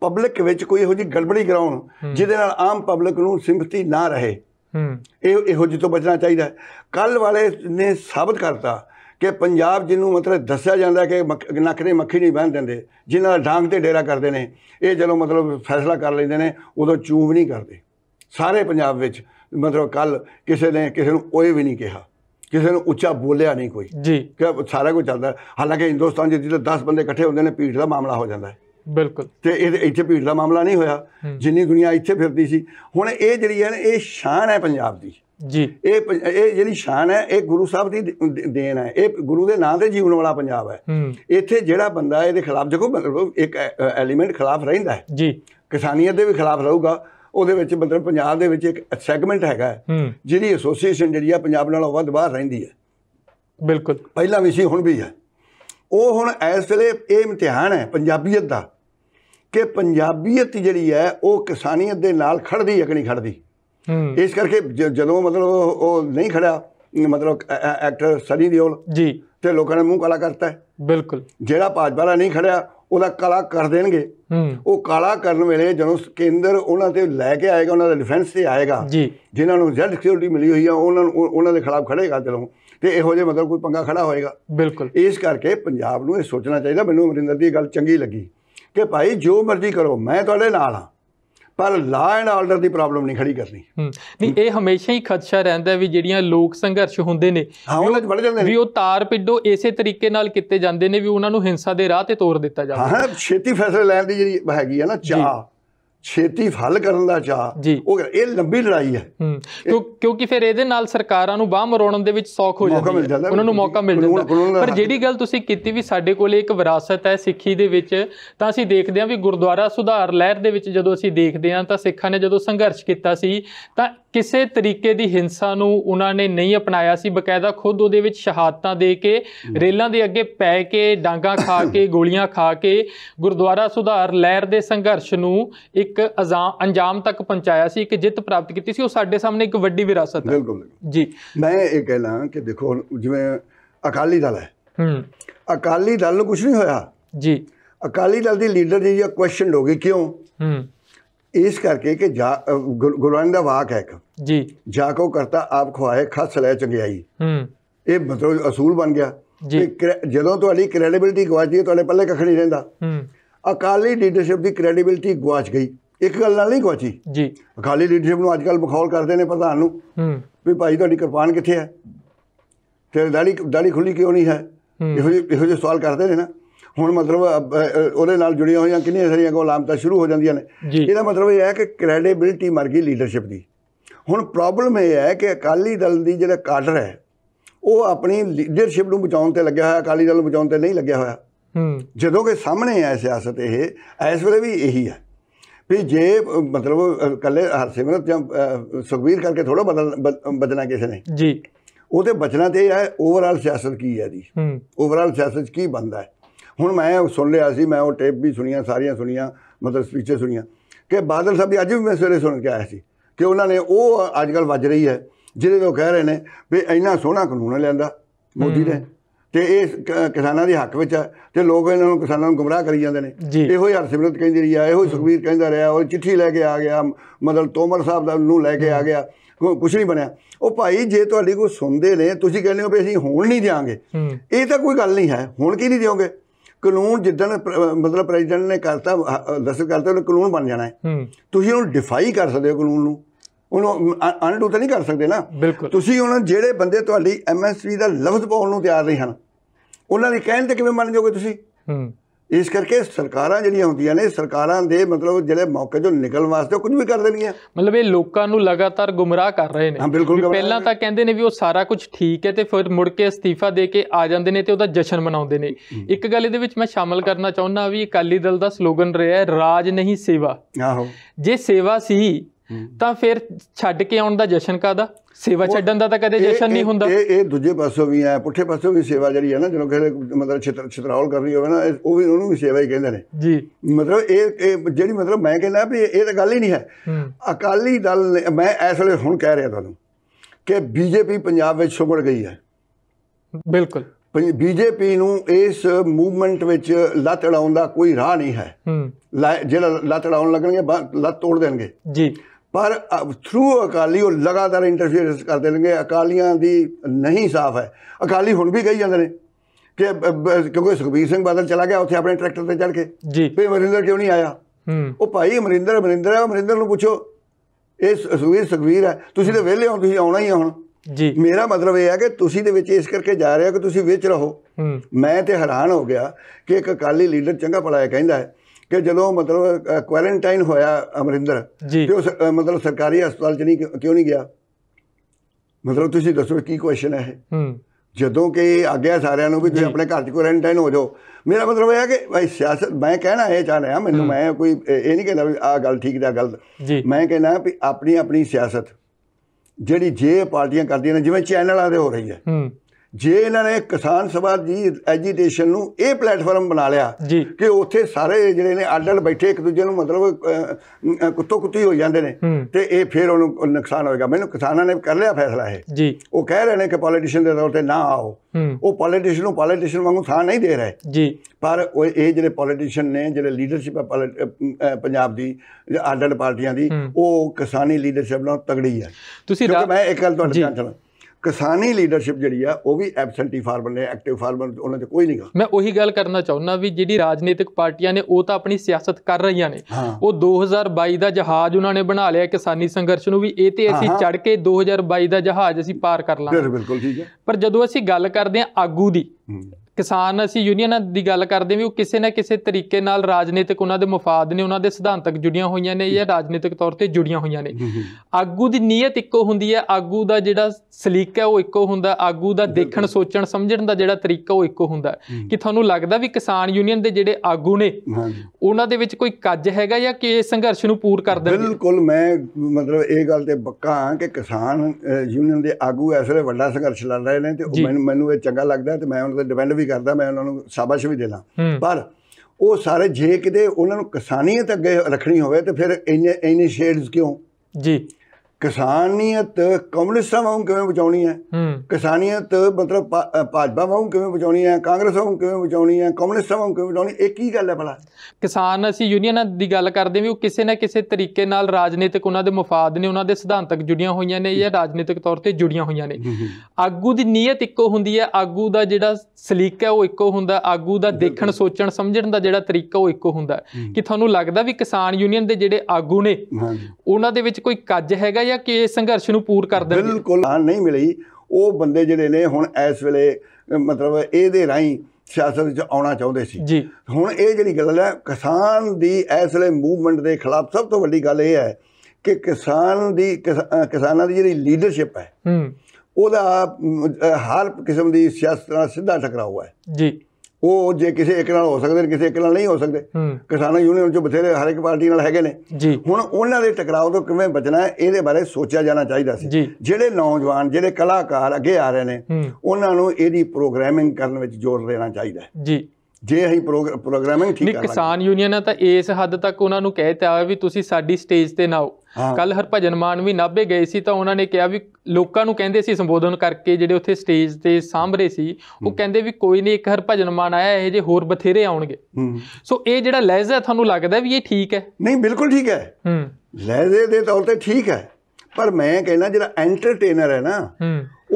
ਪਬਲਿਕ ਵਿੱਚ ਕੋਈ ਇਹੋ ਜੀ ਗੜਬੜੀ ਕਰਾਉਣ ਜਿਹਦੇ ਨਾਲ ਆਮ ਪਬਲਿਕ ਨੂੰ ਸਿੰਪਥੀ ਨਾ ਰਹੇ ਹੂੰ ਇਹ ਇਹੋ ਜਿਹੀ ਤੋਂ ਬਚਣਾ ਚਾਹੀਦਾ ਕੱਲ ਵਾਲੇ ਨੇ ਸਾਬਤ ਕਰਤਾ ਕਿ ਪੰਜਾਬ ਜਿਹਨੂੰ ਮਤਲਬ ਦੱਸਿਆ ਜਾਂਦਾ ਕਿ ਨੱਕ ਦੇ ਮੱਖੀ ਨਹੀਂ ਬੰਨ ਦਿੰਦੇ ਜਿਨ੍ਹਾਂ ਦਾ ਡਾਂਗ ਤੇ ਡੇਰਾ ਕਰਦੇ ਨੇ ਇਹ ਜਦੋਂ ਮਤਲਬ ਫੈਸਲਾ ਕਰ ਲੈਂਦੇ ਨੇ ਉਦੋਂ ਚੂਮ ਨਹੀਂ ਕਰਦੇ ਸਾਰੇ ਪੰਜਾਬ ਵਿੱਚ ਮਤਲਬ ਕੱਲ ਕਿਸੇ ਨੇ ਕਿਸੇ ਨੂੰ ਕੋਈ ਵੀ ਨਹੀਂ ਕਿਹਾ ਕਿਸੇ ਨੂੰ ਉੱਚਾ ਬੋਲਿਆ ਨਹੀਂ ਕੋਈ ਜੀ ਕਿ ਸਾਰਾ ਕੁਝ ਚੱਲਦਾ ਹਾਲਾਂਕਿ ਹਿੰਦੁਸਤਾਨ ਜਿੱਥੇ 10 ਬੰਦੇ ਇਕੱਠੇ ਹੁੰਦੇ ਨੇ ਪੀੜ ਦਾ ਮਾਮਲਾ ਹੋ ਜਾਂਦਾ ਹੈ ਬਿਲਕੁਲ ਤੇ ਇਹ ਇੱਥੇ ਪੀੜ ਦਾ ਮਾਮਲਾ ਨਹੀਂ ਹੋਇਆ ਜਿੰਨੀ ਦੁਨੀਆ ਇੱਥੇ ਫਿਰਦੀ ਸੀ ਹੁਣ ਇਹ ਜਿਹੜੀ ਹੈ ਇਹ ਸ਼ਾਨ ਹੈ ਪੰਜਾਬ ਦੀ ਜੀ ਇਹ ਇਹ ਜਿਹੜੀ ਸ਼ਾਨ ਹੈ ਇਹ ਗੁਰੂ ਸਾਹਿਬ ਦੀ ਦੇਣ ਹੈ ਇਹ ਗੁਰੂ ਦੇ ਨਾਂ ਤੇ ਜੀਵਨ ਵਾਲਾ ਪੰਜਾਬ ਹੈ ਇੱਥੇ ਜਿਹੜਾ ਬੰਦਾ ਇਹਦੇ ਖਿਲਾਫ ਮਤਲਬ ਇੱਕ ਐਲੀਮੈਂਟ ਖਿਲਾਫ ਰਹਿੰਦਾ ਹੈ ਜੀ ਕਿਸਾਨੀਅਤ ਦੇ ਵੀ ਖਿਲਾਫ ਰਹੂਗਾ ਉਹਦੇ ਵਿੱਚ ਮਤਲਬ ਪੰਜਾਬ ਦੇ ਵਿੱਚ ਇੱਕ ਸੈਗਮੈਂਟ ਹੈਗਾ ਜਿਹੜੀ ਐਸੋਸੀਏਸ਼ਨ ਜਿਹੜੀ ਆ ਪੰਜਾਬ ਨਾਲੋਂ ਵੱਧ ਬਾਹਰ ਰਹਿੰਦੀ ਹੈ ਬਿਲਕੁਲ ਪਹਿਲਾਂ ਵੀ ਸੀ ਹੁਣ ਵੀ ਹੈ ਉਹ ਹੁਣ ਇਸ ਵੇਲੇ ਇਹ ਇਮਤਿਹਾਨ ਹੈ ਪੰਜਾਬੀਅਤ ਦਾ ਕਿ ਪੰਜਾਬੀਅਤ ਜਿਹੜੀ ਹੈ ਉਹ ਕਿਸਾਨੀਅਤ ਦੇ ਨਾਲ ਖੜਦੀ ਹੈ ਕਿ ਨਹੀਂ ਖੜਦੀ ਇਸ ਕਰਕੇ ਜਦੋਂ ਮਤਲਬ ਉਹ ਨਹੀਂ ਖੜਿਆ ਮਤਲਬ ਐਕਟਰ ਸਨੀ ਦਿਓਲ ਜੀ ਤੇ ਲੋਕਾਂ ਨੇ ਮੂੰਹ ਕਾਲਾ ਕਰਤਾ ਬਿਲਕੁਲ ਜਿਹੜਾ ਭਾਜਪਾ ਨਹੀਂ ਖੜਿਆ ਉਹਦਾ ਕਾਲਾ ਕਰ ਦੇਣਗੇ ਉਹ ਕਾਲਾ ਕਰਨ ਵੇਲੇ ਜਦੋਂ ਕੇਂਦਰ ਉਹਨਾਂ ਤੇ ਲੈ ਕੇ ਆਏਗਾ ਉਹਨਾਂ ਦਾ ਡਿਫੈਂਸ ਤੇ ਆਏਗਾ ਜੀ ਜਿਨ੍ਹਾਂ ਨੂੰ ਜੈਲ ਸਿਕਿਉਰਿਟੀ ਮਿਲੀ ਹੋਈ ਆ ਉਹਨਾਂ ਨੂੰ ਉਹਨਾਂ ਦੇ ਖਿਲਾਫ ਖੜੇਗਾ ਜਦੋਂ ਤੇ ਇਹੋ ਜੇ ਮਤਲਬ ਕੋਈ ਪੰਗਾ ਖੜਾ ਹੋਏਗਾ ਬਿਲਕੁਲ ਇਸ ਕਰਕੇ ਪੰਜਾਬ ਨੂੰ ਇਹ ਸੋਚਣਾ ਚਾਹੀਦਾ ਮੈਨੂੰ ਅਮਰਿੰਦਰ ਦੀ ਗੱਲ ਚੰਗੀ ਲੱਗੀ ਕਿ ਭਾਈ ਜੋ ਮਰਜ਼ੀ ਕਰੋ ਮੈਂ ਤੁਹਾਡੇ ਨਾਲ ਆ ਪਰ ਲਾਅ ਐਂਡ ਆਰਡਰ ਦੀ ਪ੍ਰੋਬਲਮ ਨਹੀਂ ਖੜੀ ਕਰਨੀ ਨਹੀਂ ਇਹ ਹਮੇਸ਼ਾ ਹੀ ਖਦਸ਼ਾ ਰਹਿੰਦਾ ਵੀ ਜਿਹੜੀਆਂ ਲੋਕ ਸੰਘਰਸ਼ ਹੁੰਦੇ ਨੇ ਉਹਨਾਂ 'ਚ ਜਾਂਦੇ ਨੇ ਵੀ ਉਹ ਤਾਰ ਪਿੱਡੋ ਇਸੇ ਤਰੀਕੇ ਨਾਲ ਕੀਤੇ ਜਾਂਦੇ ਨੇ ਵੀ ਉਹਨਾਂ ਨੂੰ ਹਿੰਸਾ ਦੇ ਰਾਹ ਤੇ ਤੋਰ ਦਿੱਤਾ ਜਾਂਦਾ ਹਾਂ ਛੇਤੀ ਫੈਸਲੇ ਲੈਣ ਦੀ ਜਿਹੜੀ ਹੈਗੀ ਹੈ ਨਾ ਚਾਹ ਛੇਤੀ ਹੱਲ ਕਰਨ ਦਾ ਚਾਹ ਉਹ ਇਹ ਲੰਬੀ ਲੜਾਈ ਹੈ ਕਿਉਂਕਿ ਫਿਰ ਇਹਦੇ ਨਾਲ ਸਰਕਾਰਾਂ ਨੂੰ ਬਾਹ ਮਰੋਣ ਦੇ ਵਿੱਚ ਸੌਖ ਹੋ ਜਾਂਦੀ ਹੈ ਉਹਨਾਂ ਨੂੰ ਮੌਕਾ ਮਿਲ ਜਾਂਦਾ ਪਰ ਜਿਹੜੀ ਗੱਲ ਤੁਸੀਂ ਕੀਤੀ ਵੀ ਸਾਡੇ ਕੋਲੇ ਇੱਕ ਵਿਰਾਸਤ ਹੈ ਸਿੱਖੀ ਦੇ ਵਿੱਚ ਤਾਂ ਅਸੀਂ ਦੇਖਦੇ ਹਾਂ ਵੀ ਗੁਰਦੁਆਰਾ ਸੁਧਾਰ ਲਹਿਰ ਦੇ ਵਿੱਚ ਜਦੋਂ ਅਸੀਂ ਦੇਖਦੇ ਹਾਂ ਤਾਂ ਸਿੱਖਾਂ ਨੇ ਜਦੋਂ ਸੰਘਰਸ਼ ਕੀਤਾ ਸੀ ਤਾਂ ਕਿਸੇ ਤਰੀਕੇ ਦੀ ਹਿੰਸਾ ਨੂੰ ਉਹਨਾਂ ਨੇ ਨਹੀਂ ਅਪਣਾਇਆ ਸੀ ਬਕਾਇਦਾ ਖੁਦ ਉਹਦੇ ਵਿੱਚ ਸ਼ਹਾਦਤਾਂ ਦੇ ਕੇ ਰੇਲਾਂ ਦੇ ਅੱਗੇ ਪੈ ਕੇ ਡਾਂਗਾ ਖਾ ਕੇ ਗੋਲੀਆਂ ਖਾ ਕੇ ਗੁਰਦੁਆਰਾ ਸੁਧਾਰ ਲਹਿਰ ਦੇ ਸੰਘਰਸ਼ ਨੂੰ ਇੱਕ ਅੰਜਾਮ ਤੱਕ ਪਹੁੰਚਾਇਆ ਸੀ ਇੱਕ ਜਿੱਤ ਪ੍ਰਾਪਤ ਕੀਤੀ ਸੀ ਉਹ ਸਾਡੇ ਸਾਹਮਣੇ ਇੱਕ ਵੱਡੀ ਵਿਰਾਸਤ ਹੈ ਜੀ ਮੈਂ ਇਹ ਕਹਿਣਾ ਕਿ ਦੇਖੋ ਜਿਵੇਂ ਅਕਾਲੀ ਦਲ ਹੈ ਅਕਾਲੀ ਦਲ ਨੂੰ ਕੁਝ ਨਹੀਂ ਹੋਇਆ ਜੀ ਅਕਾਲੀ ਦਲ ਦੀ ਲੀਡਰ ਜੀ ਇਹ ਕੁਐਸਚਨ ਹੋ ਗਈ ਕਿਉਂ ਹੂੰ ਇਸ ਕਰਕੇ ਕਿ ਜਾ ਗੁਰਬਾਣੀ ਦਾ ਵਾਕ ਹੈ ਇੱਕ ਜੀ ਜਾ ਕੋ ਕਰਤਾ ਆਪ ਖਵਾਏ ਖਸ ਲੈ ਚੰਗਿਆਈ ਹੂੰ ਇਹ ਮਤਲਬ ਅਸੂਲ ਬਣ ਗਿਆ ਜੀ ਜਦੋਂ ਤੁਹਾਡੀ ਕ੍ਰੈਡੀਬਿਲਟੀ ਗਵਾਚੀ ਹੈ ਤੁਹਾਡੇ ਪੱਲੇ ਕੱਖ ਨਹੀਂ ਰਹਿੰਦਾ ਹੂੰ ਅਕਾਲੀ ਲੀਡਰਸ਼ਿਪ ਦੀ ਕ੍ਰੈਡੀਬਿਲਟੀ ਗਵਾਚ ਗਈ ਇੱਕ ਗੱਲ ਨਾਲ ਨਹੀਂ ਗਵਾਚੀ ਜੀ ਅਕਾਲੀ ਲੀਡਰਸ਼ਿਪ ਨੂੰ ਅੱਜ ਕੱਲ ਬਖੌਲ ਕਰਦੇ ਨੇ ਪ੍ਰਧਾਨ ਨੂੰ ਹੂੰ ਵੀ ਭਾਈ ਤੁਹਾਡੀ ਕਿਰਪਾਨ ਕਿੱਥੇ ਹੈ ਤੇਰੀ ਦਾੜੀ ਦਾੜੀ ਖੁੱਲੀ ਕਿਉਂ ਨਹੀਂ ਹੈ ਇਹੋ ਜਿਹੇ ਇਹੋ ਜਿਹੇ ਸਵਾਲ ਕਰਦੇ ਨੇ ਨਾ ਹੁਣ ਮਤਲਬ ਉਹਦੇ ਨਾਲ ਜੁੜੀਆਂ ਹੋਈਆਂ ਕਿੰਨੀਆਂ ਸਾਰੀਆਂ ਗੁਲਾਮਤਾਂ ਸ਼ੁਰੂ ਹੋ ਜਾਂਦੀਆਂ ਨੇ ਇਹਦਾ ਮਤਲਬ ਇਹ ਹੈ ਕਿ ਕ੍ਰੈਡੀਬਿਲਟੀ ਮਰ ਗਈ ਲੀਡਰਸ਼ਿਪ ਦੀ ਹੁਣ ਪ੍ਰੋਬਲਮ ਇਹ ਹੈ ਕਿ ਅਕਾਲੀ ਦਲ ਦੀ ਜਿਹੜਾ ਕਾਡਰ ਹੈ ਉਹ ਆਪਣੀ ਲੀਡਰਸ਼ਿਪ ਨੂੰ ਬਚਾਉਣ ਤੇ ਲੱਗਿਆ ਹੋਇਆ ਅਕਾਲੀ ਦਲ ਨੂੰ ਬਚਾਉਣ ਤੇ ਨਹੀਂ ਲੱਗਿਆ ਹੋਇਆ ਜਦੋਂ ਕਿ ਸਾਹਮਣੇ ਹੈ ਸਿਆਸਤ ਇਹ ਇਸ ਵੇਲੇ ਵੀ ਇਹੀ ਹੈ ਵੀ ਜੇ ਮਤਲਬ ਕੱਲੇ ਹਰਸਿਮਰਤ ਜਾਂ ਸੁਖਵੀਰ ਕਰਕੇ ਥੋੜਾ ਬਦਲ ਬਦਲਣਾ ਕਿਸੇ ਨੇ ਜੀ ਉਹਦੇ ਬਚਣਾ ਤੇ ਹੈ ਓਵਰਆਲ ਸਿਆਸਤ ਕੀ ਹੈ ਦੀ ਓਵਰਆਲ ਸਿਆਸਤ ਕੀ ਬੰਦਾ ਹੈ ਹੁਣ ਮੈਂ ਸੁਣ ਲਿਆ ਸੀ ਮੈਂ ਉਹ ਟੇਪ ਵੀ ਸੁਣੀਆਂ ਸਾਰੀਆਂ ਸੁਣੀਆਂ ਮਤਲਬ ਸਪੀਚੇ ਸੁਣੀਆਂ ਕਿ ਬਾਦਲ ਸਾਹਿਬ ਵੀ ਅੱਜ ਵੀ ਮੈਂ ਸਵੇਰੇ ਸੁਣ ਕੇ ਆਇਆ ਸੀ ਕਿ ਉਹਨਾਂ ਨੇ ਉਹ ਅੱਜ ਕੱਲ ਵੱਜ ਰਹੀ ਹੈ ਜਿਹਦੇ ਉਹ ਕਹਿ ਰਹੇ ਨੇ ਵੀ ਇੰਨਾ ਸੋਹਣਾ ਕਾਨੂੰਨ ਲਿਆਂਦਾ ਮੋਦੀ ਨੇ ਤੇ ਇਹ ਕਿਸਾਨਾਂ ਦੇ ਹੱਕ ਵਿੱਚ ਹੈ ਤੇ ਲੋਕ ਇਹਨਾਂ ਨੂੰ ਕਿਸਾਨਾਂ ਨੂੰ ਗੁੰਮਰਾਹ ਕਰੀ ਜਾਂਦੇ ਨੇ ਇਹੋ ਹੀ ਹਰਸਿਮਰਤ ਕਹਿੰਦੀ ਰਹੀ ਆ ਇਹੋ ਸੁਖਵੀਰ ਕਹਿੰਦਾ ਰਿਹਾ ਉਹ ਚਿੱਠੀ ਲੈ ਕੇ ਆ ਗਿਆ ਮਤਲਬ ਤੋਮਰ ਸਾਹਿਬ ਦਾ ਨੂੰ ਲੈ ਕੇ ਆ ਗਿਆ ਕੁਝ ਨਹੀਂ ਬਣਿਆ ਉਹ ਭਾਈ ਜੇ ਤੁਹਾਡੀ ਕੋਈ ਸੁਣਦੇ ਨੇ ਤੁਸੀਂ ਕਹਿੰਦੇ ਹੋ ਵੀ ਅਸੀਂ ਹੋਣ ਨਹੀਂ ਦੇਵਾਂਗੇ ਇਹ ਤਾਂ ਕੋਈ ਗੱਲ ਨਹੀਂ ਹੈ ਹੁਣ ਕੀ ਨਹੀਂ ਦਿਓਗੇ ਕਾਨੂੰਨ ਜਿੱਦਣ ਮਤਲਬ ਪ੍ਰੈਜ਼ੀਡੈਂਟ ਨੇ ਕਰਤਾ ਦਸਤ ਕਰਤਾ ਉਹਨੇ ਕਾਨੂੰਨ ਬਣ ਜਾਣਾ ਹੈ ਤੁਸੀਂ ਉਹਨੂੰ ਡਿਫਾਈ ਕਰ ਸਕਦੇ ਹੋ ਕਾਨੂੰਨ ਨੂੰ ਉਹਨੂੰ ਅਨਡੂ ਤਾਂ ਨਹੀਂ ਕਰ ਸਕਦੇ ਨਾ ਤੁਸੀਂ ਉਹਨਾਂ ਜਿਹੜੇ ਬੰਦੇ ਤੁਹਾਡੀ ਐਮਐਸਪੀ ਦਾ ਲਫ਼ਜ਼ ਪਾਉਣ ਨੂੰ ਤਿਆਰ ਨਹੀਂ ਹਨ ਉਹਨਾਂ ਦੇ ਕਹਿਣ ਤੇ ਕਿਵੇਂ ਮੰਨ ਜਾਓਗੇ ਤੁਸੀਂ ਇਸ ਕਰਕੇ ਸਰਕਾਰਾਂ ਜਿਹੜੀਆਂ ਹੁੰਦੀਆਂ ਨੇ ਸਰਕਾਰਾਂ ਦੇ ਮਤਲਬ ਜਿਹੜੇ ਮੌਕੇ ਤੋਂ ਨਿਕਲਣ ਵਾਸਤੇ ਕੁਝ ਵੀ ਕਰ ਦੇਣੀਆਂ ਮਤਲਬ ਇਹ ਲੋਕਾਂ ਨੂੰ ਲਗਾਤਾਰ ਗੁੰਮਰਾਹ ਕਰ ਰਹੇ ਨੇ ਪਹਿਲਾਂ ਤਾਂ ਕਹਿੰਦੇ ਨੇ ਵੀ ਉਹ ਸਾਰਾ ਕੁਝ ਠੀਕ ਹੈ ਤੇ ਫਿਰ ਮੁੜ ਕੇ ਅਸਤੀਫਾ ਦੇ ਕੇ ਆ ਜਾਂਦੇ ਨੇ ਤੇ ਉਹਦਾ ਜਸ਼ਨ ਮਨਾਉਂਦੇ ਨੇ ਇੱਕ ਗੱਲ ਇਹਦੇ ਵਿੱਚ ਮੈਂ ਸ਼ਾਮਲ ਕਰਨਾ ਚਾਹੁੰਦਾ ਵੀ ਅਕਾਲੀ ਦਲ ਦਾ ਸਲੋਗਨ ਰਿਹਾ ਹੈ ਰਾਜ ਨਹੀਂ ਸੇਵਾ ਆਹੋ ਜੇ ਸੇਵਾ ਸੀ ਤਾਂ ਫਿਰ ਛੱਡ ਕੇ ਆਉਣ ਦਾ ਜਸ਼ਨ ਕਾਦਾ ਸੇਵਾ ਛੱਡਣ ਦਾ ਤਾਂ ਕਦੇ ਜਸ਼ਨ ਨਹੀਂ ਹੁੰਦਾ ਇਹ ਇਹ ਦੂਜੇ ਪਾਸੋਂ ਵੀ ਆ ਪੁੱਠੇ ਪਾਸੋਂ ਵੀ ਸੇਵਾ ਜਿਹੜੀ ਹੈ ਨਾ ਜਦੋਂ ਕਿਸੇ ਮਤਲਬ ਛਤਰਾਉਲ ਕਰ ਰਹੀ ਹੋਵੇ ਨਾ ਉਹ ਵੀ ਉਹਨੂੰ ਵੀ ਸੇਵਾ ਹੀ ਕਹਿੰਦੇ ਨੇ ਜੀ ਮਤਲਬ ਇਹ ਇਹ ਜਿਹੜੀ ਮਤਲਬ ਮੈਂ ਕਹਿੰਦਾ ਵੀ ਇਹ ਤਾਂ ਗੱਲ ਹੀ ਨਹੀਂ ਹੈ ਅਕਾਲੀ ਦਲ ਮੈਂ ਇਸ ਵੇਲੇ ਹੁਣ ਕਹਿ ਰਿਹਾ ਤੁਹਾਨੂੰ ਕਿ ਬੀਜੇਪੀ ਪੰਜਾਬ ਵਿੱਚ ਸੁਗੜ ਗਈ ਹੈ ਬਿਲਕੁਲ ਬੀਜੇਪੀ ਨੂੰ ਇਸ ਮੂਵਮੈਂਟ ਵਿੱਚ ਲੱਤ ਅੜਾਉਣ ਦਾ ਕੋਈ ਰਾਹ ਨਹੀਂ ਹੈ ਜਿਹੜਾ ਲੱਤ ਅੜਾਉਣ ਲੱਗਣਗੇ ਲੱਤ ਤੋੜ ਦੇਣਗੇ ਜੀ ਪਰ ਥਰੂ ਅਕਾਲੀ ਉਹ ਲਗਾਤਾਰ ਇੰਟਰਫੀਅਰੈਂਸ ਕਰਦੇ ਰਹਿਣਗੇ ਅਕਾਲੀਆਂ ਦੀ ਨਹੀਂ ਸਾਫ਼ ਹੈ ਅਕਾਲੀ ਹੁਣ ਵੀ ਕਹੀ ਜਾਂਦੇ ਨੇ ਕਿ ਕਿਉਂਕਿ ਸੁਖਬੀਰ ਸਿੰਘ ਬਾਦਲ ਚਲਾ ਗਿਆ ਉੱਥੇ ਆਪਣੇ ਟਰੈਕਟਰ ਤੇ ਚੜ ਕੇ ਜੀ ਫੇ ਮਰਿੰਦਰ ਕਿਉਂ ਨਹੀਂ ਆਇਆ ਉਹ ਭਾਈ ਮਰਿੰਦਰ ਮਰਿੰਦਰ ਹੈ ਮਰਿੰਦਰ ਨੂੰ ਪੁੱਛੋ ਇਸ ਸੁਖਬੀਰ ਸੁਖਬੀਰ ਹੈ ਤੁਸੀਂ ਤੇ ਵਿਹਲੇ ਹੋ ਤੁਸੀਂ ਆਉਣਾ ਹੀ ਹੁਣ ਜੀ ਮੇਰਾ ਮਤਲਬ ਇਹ ਹੈ ਕਿ ਤੁਸੀਂ ਦੇ ਵਿੱਚ ਇਸ ਕਰਕੇ ਜਾ ਰਹੇ ਹੋ ਕਿ ਤੁਸੀਂ ਵਿੱਚ ਰਹੋ ਮੈਂ ਤੇ ਹੈਰਾਨ ਹੋ ਗਿਆ ਕਿ ਇੱਕ ਅਕਾਲੀ ਲੀਡਰ ਚੰਗਾ ਪੜਾਇਆ ਕਹਿੰਦਾ ਹੈ ਕਿ ਜਦੋਂ ਮਤਲਬ ਕੁਆਰੰਟਾਈਨ ਹੋਇਆ ਅਮਰਿੰਦਰ ਤੇ ਉਸ ਮਤਲਬ ਸਰਕਾਰੀ ਹਸਪਤਾਲ ਚ ਨਹੀਂ ਕਿਉਂ ਨਹੀਂ ਗਿਆ ਮਤਲਬ ਤੁਸੀਂ ਦੱਸੋ ਕੀ ਕੁਐਸਚਨ ਹੈ ਜਦੋਂ ਕਿ ਆਗਿਆ ਸਾਰਿਆਂ ਨੂੰ ਵੀ ਤੁਸੀਂ ਆਪਣੇ ਘਰ 'ਚ ਕੁਆਰੰਟਾਈਨ ਹੋ ਜਾਓ ਮੇਰਾ ਮਤਲਬ ਹੈ ਕਿ ਭਾਈ ਸਿਆਸਤ ਮੈਂ ਕਹਿਣਾ ਇਹ ਚਾਹ ਰਿਹਾ ਮੈਨੂੰ ਮੈਂ ਕੋਈ ਇਹ ਨਹੀਂ ਕਹਿੰਦਾ ਵੀ ਆ ਗੱਲ ਠੀਕ ਦਾ ਗਲਤ ਮੈਂ ਕਹਿੰਦਾ ਵੀ ਆਪਣੀ ਆਪਣੀ ਸਿਆਸਤ ਜਿਹੜੀ ਜੇ ਪਾਰਟੀਆਂ ਕਰਦੀਆਂ ਨੇ ਜਿਵੇਂ ਚੈਨਲਾਂ ਦੇ ਹੋ ਰਹੀ ਹੈ ਜੇ ਇਹਨਾਂ ਨੇ ਕਿਸਾਨ ਸਭਾ ਦੀ ਐਜੀਟੇਸ਼ਨ ਨੂੰ ਇਹ ਪਲੇਟਫਾਰਮ ਬਣਾ ਲਿਆ ਕਿ ਉੱਥੇ ਸਾਰੇ ਜਿਹੜੇ ਨੇ ਅੱਡ-ਅੱਡ ਬੈਠੇ ਇੱਕ ਦੂਜੇ ਨੂੰ ਮਤਲਬ ਕੁੱਤੋ ਕੁੱਤੀ ਹੋ ਜਾਂਦੇ ਨੇ ਤੇ ਇਹ ਫਿਰ ਉਹਨੂੰ ਨੁਕਸਾਨ ਹੋਏਗਾ ਮੈਨੂੰ ਕਿਸਾਨਾਂ ਨੇ ਕਰ ਲਿਆ ਫੈਸਲਾ ਇਹ ਜੀ ਉਹ ਕਹਿ ਰਹੇ ਨੇ ਕਿ ਪੋਲੀਟੀਸ਼ੀਅਨ ਦੇ ਤੌਰ ਤੇ ਨਾ ਆਓ ਉਹ ਪੋਲੀਟੀਸ਼ੀਅਨ ਨੂੰ ਪੋਲੀਟੀਸ਼ੀਅਨ ਵਾਂਗੂ ਥਾਂ ਨਹੀਂ ਦੇ ਰਹੇ ਜੀ ਪਰ ਉਹ ਇਹ ਜਿਹੜੇ ਪੋਲੀਟੀਸ਼ੀਅਨ ਨੇ ਜਿਹੜੇ ਲੀਡਰਸ਼ਿਪ ਹੈ ਪੰਜਾਬ ਦੀ ਅੱਡ-ਅੱਡ ਪਾਰਟੀਆਂ ਦੀ ਉਹ ਕਿਸਾਨੀ ਲੀਡਰਸ਼ਿਪ ਨਾਲੋਂ ਤਗੜੀ ਹੈ ਤੁਸੀਂ ਮੈਂ ਇੱਕ ਗੱਲ ਤੁਹਾਡੇ ਨਾਲ ਕਿਸਾਨੀ ਲੀਡਰਸ਼ਿਪ ਜਿਹੜੀ ਆ ਉਹ ਵੀ ਐਬਸੈਂਟੀ ਫਾਰਮਰ ਨੇ ਐਕਟਿਵ ਫਾਰਮਰ ਉਹਨਾਂ ਚ ਕੋਈ ਨਹੀਂਗਾ ਮੈਂ ਉਹੀ ਗੱਲ ਕਰਨਾ ਚਾਹੁੰਦਾ ਵੀ ਜਿਹੜੀ ਰਾਜਨੀਤਿਕ ਪਾਰਟੀਆਂ ਨੇ ਉਹ ਤਾਂ ਆਪਣੀ ਸਿਆਸਤ ਕਰ ਰਹੀਆਂ ਨੇ ਉਹ 2022 ਦਾ ਜਹਾਜ਼ ਉਹਨਾਂ ਨੇ ਬਣਾ ਲਿਆ ਕਿਸਾਨੀ ਸੰਘਰਸ਼ ਨੂੰ ਵੀ ਇਹ ਤੇ ਅਸੀਂ ਚੜ ਕੇ 2022 ਦਾ ਜਹਾਜ਼ ਅਸੀਂ ਪਾਰ ਕਰ ਲਾਂਗੇ ਬਿਲਕੁਲ ਠੀਕ ਹੈ ਪਰ ਜਦੋਂ ਅਸੀਂ ਗੱਲ ਕਰਦੇ ਆ ਆਗੂ ਦੀ ਕਿਸਾਨ ਅਸੀਂ ਯੂਨੀਅਨਾਂ ਦੀ ਗੱਲ ਕਰਦੇ ਵੀ ਉਹ ਕਿਸੇ ਨਾ ਕਿਸੇ ਤਰੀਕੇ ਨਾਲ ਰਾਜਨੀਤਿਕ ਉਹਨਾਂ ਦੇ ਮਫਾਦ ਨੇ ਉਹਨਾਂ ਦੇ ਸਿਧਾਂਤਕ ਜੁੜੀਆਂ ਹੋਈਆਂ ਨੇ ਜਾਂ ਰਾਜਨੀਤਿਕ ਤੌਰ ਤੇ ਜੁੜੀਆਂ ਹੋਈਆਂ ਨੇ ਆਗੂ ਦੀ ਨੀਅਤ ਇੱਕੋ ਹੁੰਦੀ ਹੈ ਆਗੂ ਦਾ ਜਿਹੜਾ ਸਲੀਕਾ ਉਹ ਇੱਕੋ ਹੁੰਦਾ ਆਗੂ ਦਾ ਦੇਖਣ ਸੋਚਣ ਸਮਝਣ ਦਾ ਜਿਹੜਾ ਤਰੀਕਾ ਉਹ ਇੱਕੋ ਹੁੰਦਾ ਕਿ ਤੁਹਾਨੂੰ ਲੱਗਦਾ ਵੀ ਕਿਸਾਨ ਯੂਨੀਅਨ ਦੇ ਜਿਹੜੇ ਆਗੂ ਨੇ ਉਹਨਾਂ ਦੇ ਵਿੱਚ ਕੋਈ ਕੱਜ ਹੈਗਾ ਜਾਂ ਕਿ ਇਹ ਸੰਘਰਸ਼ ਨੂੰ ਪੂਰ ਕਰ ਦੇਣਗੇ ਬਿਲਕੁਲ ਮੈਂ ਮਤਲਬ ਇਹ ਗੱਲ ਤੇ ਪੱਕਾ ਹਾਂ ਕਿ ਕਿਸਾਨ ਯੂਨੀਅਨ ਦੇ ਆਗੂ ਇਸ ਵੱਡਾ ਸੰਘਰਸ਼ ਲੜ ਰਹੇ ਨੇ ਤੇ ਮੈਨੂੰ ਇਹ ਚੰਗਾ ਲੱਗਦਾ ਤੇ ਮੈਂ ਉਹਨਾਂ ਤੇ ਡਿਪੈਂਡ ਵੀ ਕਰਦਾ ਮੈਂ ਉਹਨਾਂ ਨੂੰ ਸ਼ਾਬਾਸ਼ ਵੀ ਦੇਣਾ ਪਰ ਉਹ ਸਾਰੇ ਜੇ ਕਿਤੇ ਉਹਨਾਂ ਨੂੰ ਕਿਸਾਨੀਅਤ ਅੱਗੇ ਰੱਖਣੀ ਹੋਵੇ ਤੇ ਫਿਰ ਇੰਨੇ ਇੰਨੇ ਸ਼ੇਡਸ ਕਿਉਂ ਜੀ ਕਿਸਾਨੀਅਤ ਕਮਿਊਨਿਸਟਾਂ ਵਾਂਗ ਕਿਵੇਂ ਬਚਾਉਣੀ ਹੈ ਕਿਸਾਨੀਅਤ ਮਤਲਬ ਭਾਜਪਾ ਵਾਂਗ ਕਿਵੇਂ ਬਚਾਉਣੀ ਹੈ ਕਾਂਗਰਸ ਵਾਂਗ ਕਿਵੇਂ ਬਚਾਉਣੀ ਹੈ ਕਮਿਊਨਿਸਟਾਂ ਵਾਂਗ ਕਿਵੇਂ ਬਚਾਉਣੀ ਇਹ ਕੀ ਗੱਲ ਹੈ ਭਲਾ ਕਿਸਾਨ ਅਸੀਂ ਯੂਨੀਅਨਾਂ ਦੀ ਗੱਲ ਕਰਦੇ ਵੀ ਉਹ ਕਿਸੇ ਨਾ ਕਿਸੇ ਤਰੀਕੇ ਨਾਲ ਰਾਜਨੀਤਿਕ ਉਹਨਾਂ ਦੇ ਮਫਾਦ ਨੇ ਉਹਨਾਂ ਦੇ ਸਿਧਾਂਤਕ ਜੁੜੀਆਂ ਹੋਈਆਂ ਨੇ ਜਾਂ ਰਾਜਨੀਤਿਕ ਤੌਰ ਤੇ ਜੁੜੀਆਂ ਹੋਈਆਂ ਨੇ ਆਗੂ ਦੀ ਨੀਅਤ ਇੱਕੋ ਹੁੰਦੀ ਹੈ ਆਗੂ ਦਾ ਜਿਹੜਾ ਸਲੀਕਾ ਹੈ ਉਹ ਇੱਕੋ ਹੁੰਦਾ ਆਗੂ ਦਾ ਦੇਖਣ ਸੋਚਣ ਸਮਝਣ ਦਾ ਜਿਹੜਾ ਤਰੀਕਾ ਉਹ ਇੱਕੋ ਹੁੰਦਾ ਕਿ ਤੁਹਾਨੂੰ ਲੱਗਦਾ ਵੀ ਕਿਸਾਨ ਯੂਨੀਅਨ ਦੇ ਜਿਹੜੇ ਆਗੂ ਨੇ ਉਹਨਾਂ ਦੇ ਵਿੱਚ ਕੋਈ ਕੱਜ ਹੈਗਾ ਆ ਕਿ ਸੰਘਰਸ਼ ਨੂੰ ਪੂਰ ਕਰ ਦੇਣਗੇ ਬਿਲਕੁਲ ਨਹੀਂ ਮਿਲੀ ਉਹ ਬੰਦੇ ਜਿਹੜੇ ਨੇ ਹੁਣ ਇਸ ਵੇਲੇ ਮਤਲਬ ਇਹਦੇ ਰਾਹੀਂ ਸਿਆਸਤ ਵਿੱਚ ਆਉਣਾ ਚਾਹੁੰਦੇ ਸੀ ਜੀ ਹੁਣ ਇਹ ਜਿਹੜੀ ਗੱਲ ਹੈ ਕਿਸਾਨ ਦੀ ਇਸ ਵੇਲੇ ਮੂਵਮੈਂਟ ਦੇ ਖਿਲਾਫ ਸਭ ਤੋਂ ਵੱਡੀ ਗੱਲ ਇਹ ਹੈ ਕਿ ਕਿਸਾਨ ਦੀ ਕਿਸਾਨਾਂ ਦੀ ਜਿਹੜੀ ਲੀਡਰਸ਼ਿਪ ਹੈ ਹੂੰ ਉਹਦਾ ਹਰ ਕਿਸਮ ਦੀ ਸਿਆਸਤ ਨਾਲ ਸਿੱਧਾ ਟਕਰਾਅ ਹੋਇਆ ਹੈ ਜੀ ਉਹ ਜੇ ਕਿਸੇ ਇੱਕ ਨਾਲ ਹੋ ਸਕਦੇ ਨੇ ਕਿਸੇ ਇੱਕ ਨਾਲ ਨਹੀਂ ਹੋ ਸਕਦੇ ਕਿਸਾਨਾਂ ਯੂਨੀਅਨ ਚ ਬਥੇਰੇ ਹਰ ਇੱਕ ਪਾਰਟੀ ਨਾਲ ਹੈਗੇ ਨੇ ਹੁਣ ਉਹਨਾਂ ਦੇ ਟਕਰਾਅ ਤੋਂ ਕਿਵੇਂ ਬਚਣਾ ਇਹਦੇ ਬਾਰੇ ਸੋਚਿਆ ਜਾਣਾ ਚਾਹੀਦਾ ਸੀ ਜਿਹੜੇ ਨੌਜਵਾਨ ਜਿਹੜੇ ਕਲਾਕਾਰ ਅੱਗੇ ਆ ਰਹੇ ਨੇ ਉਹਨਾਂ ਨੂੰ ਇਹਦੀ ਪ੍ਰੋਗਰਾਮਿੰਗ ਕਰਨ ਵਿੱਚ ਜ਼ੋਰ ਦੇਣਾ ਚਾਹੀਦਾ ਜੀ ਜੇ ਅਸੀਂ ਪ੍ਰੋਗਰਾਮਿੰਗ ਠੀਕ ਕਰਾਂਗੇ ਕਿਸਾਨ ਯੂਨੀਅਨ ਤਾਂ ਇਸ ਹੱਦ ਤੱਕ ਉਹਨਾਂ ਨੂੰ ਕਹਿ ਤਾ ਵੀ ਤੁਸੀਂ ਸਾਡੀ ਸਟੇਜ ਤੇ ਨਾ ਆਓ ਕੱਲ ਹਰਭਜਨ ਮਾਨ ਵੀ ਨਾਭੇ ਗਏ ਸੀ ਤਾਂ ਉਹਨਾਂ ਨੇ ਕਿਹਾ ਵੀ ਲੋਕਾਂ ਨੂੰ ਕਹਿੰਦੇ ਸੀ ਸੰਬੋਧਨ ਕਰਕੇ ਜਿਹੜੇ ਉੱਥੇ ਸਟੇਜ ਤੇ ਸਾਹਮਣੇ ਸੀ ਉਹ ਕਹਿੰਦੇ ਵੀ ਕੋਈ ਨਹੀਂ ਇੱਕ ਹਰਭਜਨ ਮਾਨ ਆਇਆ ਇਹ ਜੇ ਹੋਰ ਬਥੇਰੇ ਆਉਣਗੇ ਸੋ ਇਹ ਜਿਹੜਾ ਲਹਿਜ਼ਾ ਤੁਹਾਨੂੰ ਲੱਗਦਾ ਵੀ ਇਹ ਠੀਕ ਹੈ ਨਹੀਂ ਬਿਲਕੁਲ ਠੀਕ ਹੈ ਹੂੰ ਲਹਿਜ਼ੇ ਦੇ ਤੌਰ ਤੇ ਠੀਕ ਹੈ ਪਰ ਮੈਂ ਕਹਿੰਦਾ ਜਿਹੜਾ ਐਂਟਰਟੇਨਰ ਹੈ ਨਾ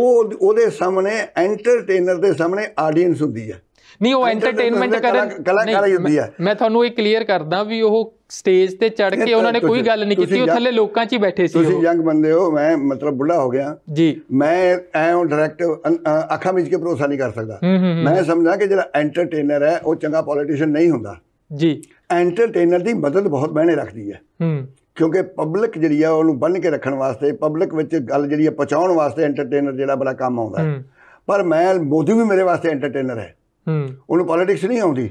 ਉਹ ਉਹਦੇ ਸਾਹਮਣੇ ਐਂਟਰਟੇਨਰ ਦੇ ਸਾਹਮਣੇ ਆਡੀਅנס ਹੁੰਦੀ ਹੈ ਨਹੀਂ ਉਹ ਐਂਟਰਟੇਨਮੈਂਟ ਕਰਨ ਕਲਾਕਾਰੀ ਹੁੰਦੀ ਹੈ ਮੈਂ ਤੁਹਾਨੂੰ ਇਹ ਕਲੀਅਰ ਕਰਦਾ ਵੀ ਉਹ ਸਟੇਜ ਤੇ ਚੜ ਕੇ ਉਹਨਾਂ ਨੇ ਕੋਈ ਗੱਲ ਨਹੀਂ ਕੀਤੀ ਉਹ ਥੱਲੇ ਲੋਕਾਂ 'ਚ ਹੀ ਬੈਠੇ ਸੀ ਤੁਸੀਂ ਯੰਗ ਬੰਦੇ ਹੋ ਮੈਂ ਮਤਲਬ ਬੁੱਢਾ ਹੋ ਗਿਆ ਜੀ ਮੈਂ ਐਂ ਡਾਇਰੈਕਟ ਅੱਖਾਂ ਵਿੱਚ ਕੇ ਭਰੋਸਾ ਨਹੀਂ ਕਰ ਸਕਦਾ ਮੈਂ ਸਮਝਦਾ ਕਿ ਜਿਹੜਾ ਐਂਟਰਟੇਨਰ ਹੈ ਉਹ ਚੰਗਾ ਪੋਲੀਟੀਸ਼ੀਅਨ ਨਹੀਂ ਹੁੰਦਾ ਜੀ ਐਂਟਰਟੇਨਰ ਦੀ ਮਦਦ ਬਹੁਤ ਬਹਿਣੇ ਰੱਖਦੀ ਹੈ ਹੂੰ ਕਿਉਂਕਿ ਪਬਲਿਕ ਜਿਹੜੀ ਆ ਉਹਨੂੰ ਬੰਨ ਕੇ ਰੱਖਣ ਵਾਸਤੇ ਪਬਲਿਕ ਵਿੱਚ ਗੱਲ ਜਿਹੜੀ ਆ ਪਹੁੰਚਾਉਣ ਵਾਸਤੇ ਐਂਟਰਟੇਨਰ ਜਿਹੜਾ ਬੜਾ ਕੰਮ ਆਉਂਦਾ ਪਰ ਮੈਂ ਮੋਦੀ ਵੀ ਮੇਰੇ ਵਾਸਤੇ ਐਂਟਰਟੇਨਰ ਹੈ ਹੂੰ ਉਹਨੂੰ ਪੋਲਿਟਿਕਸ ਨਹੀਂ ਆਉਂਦੀ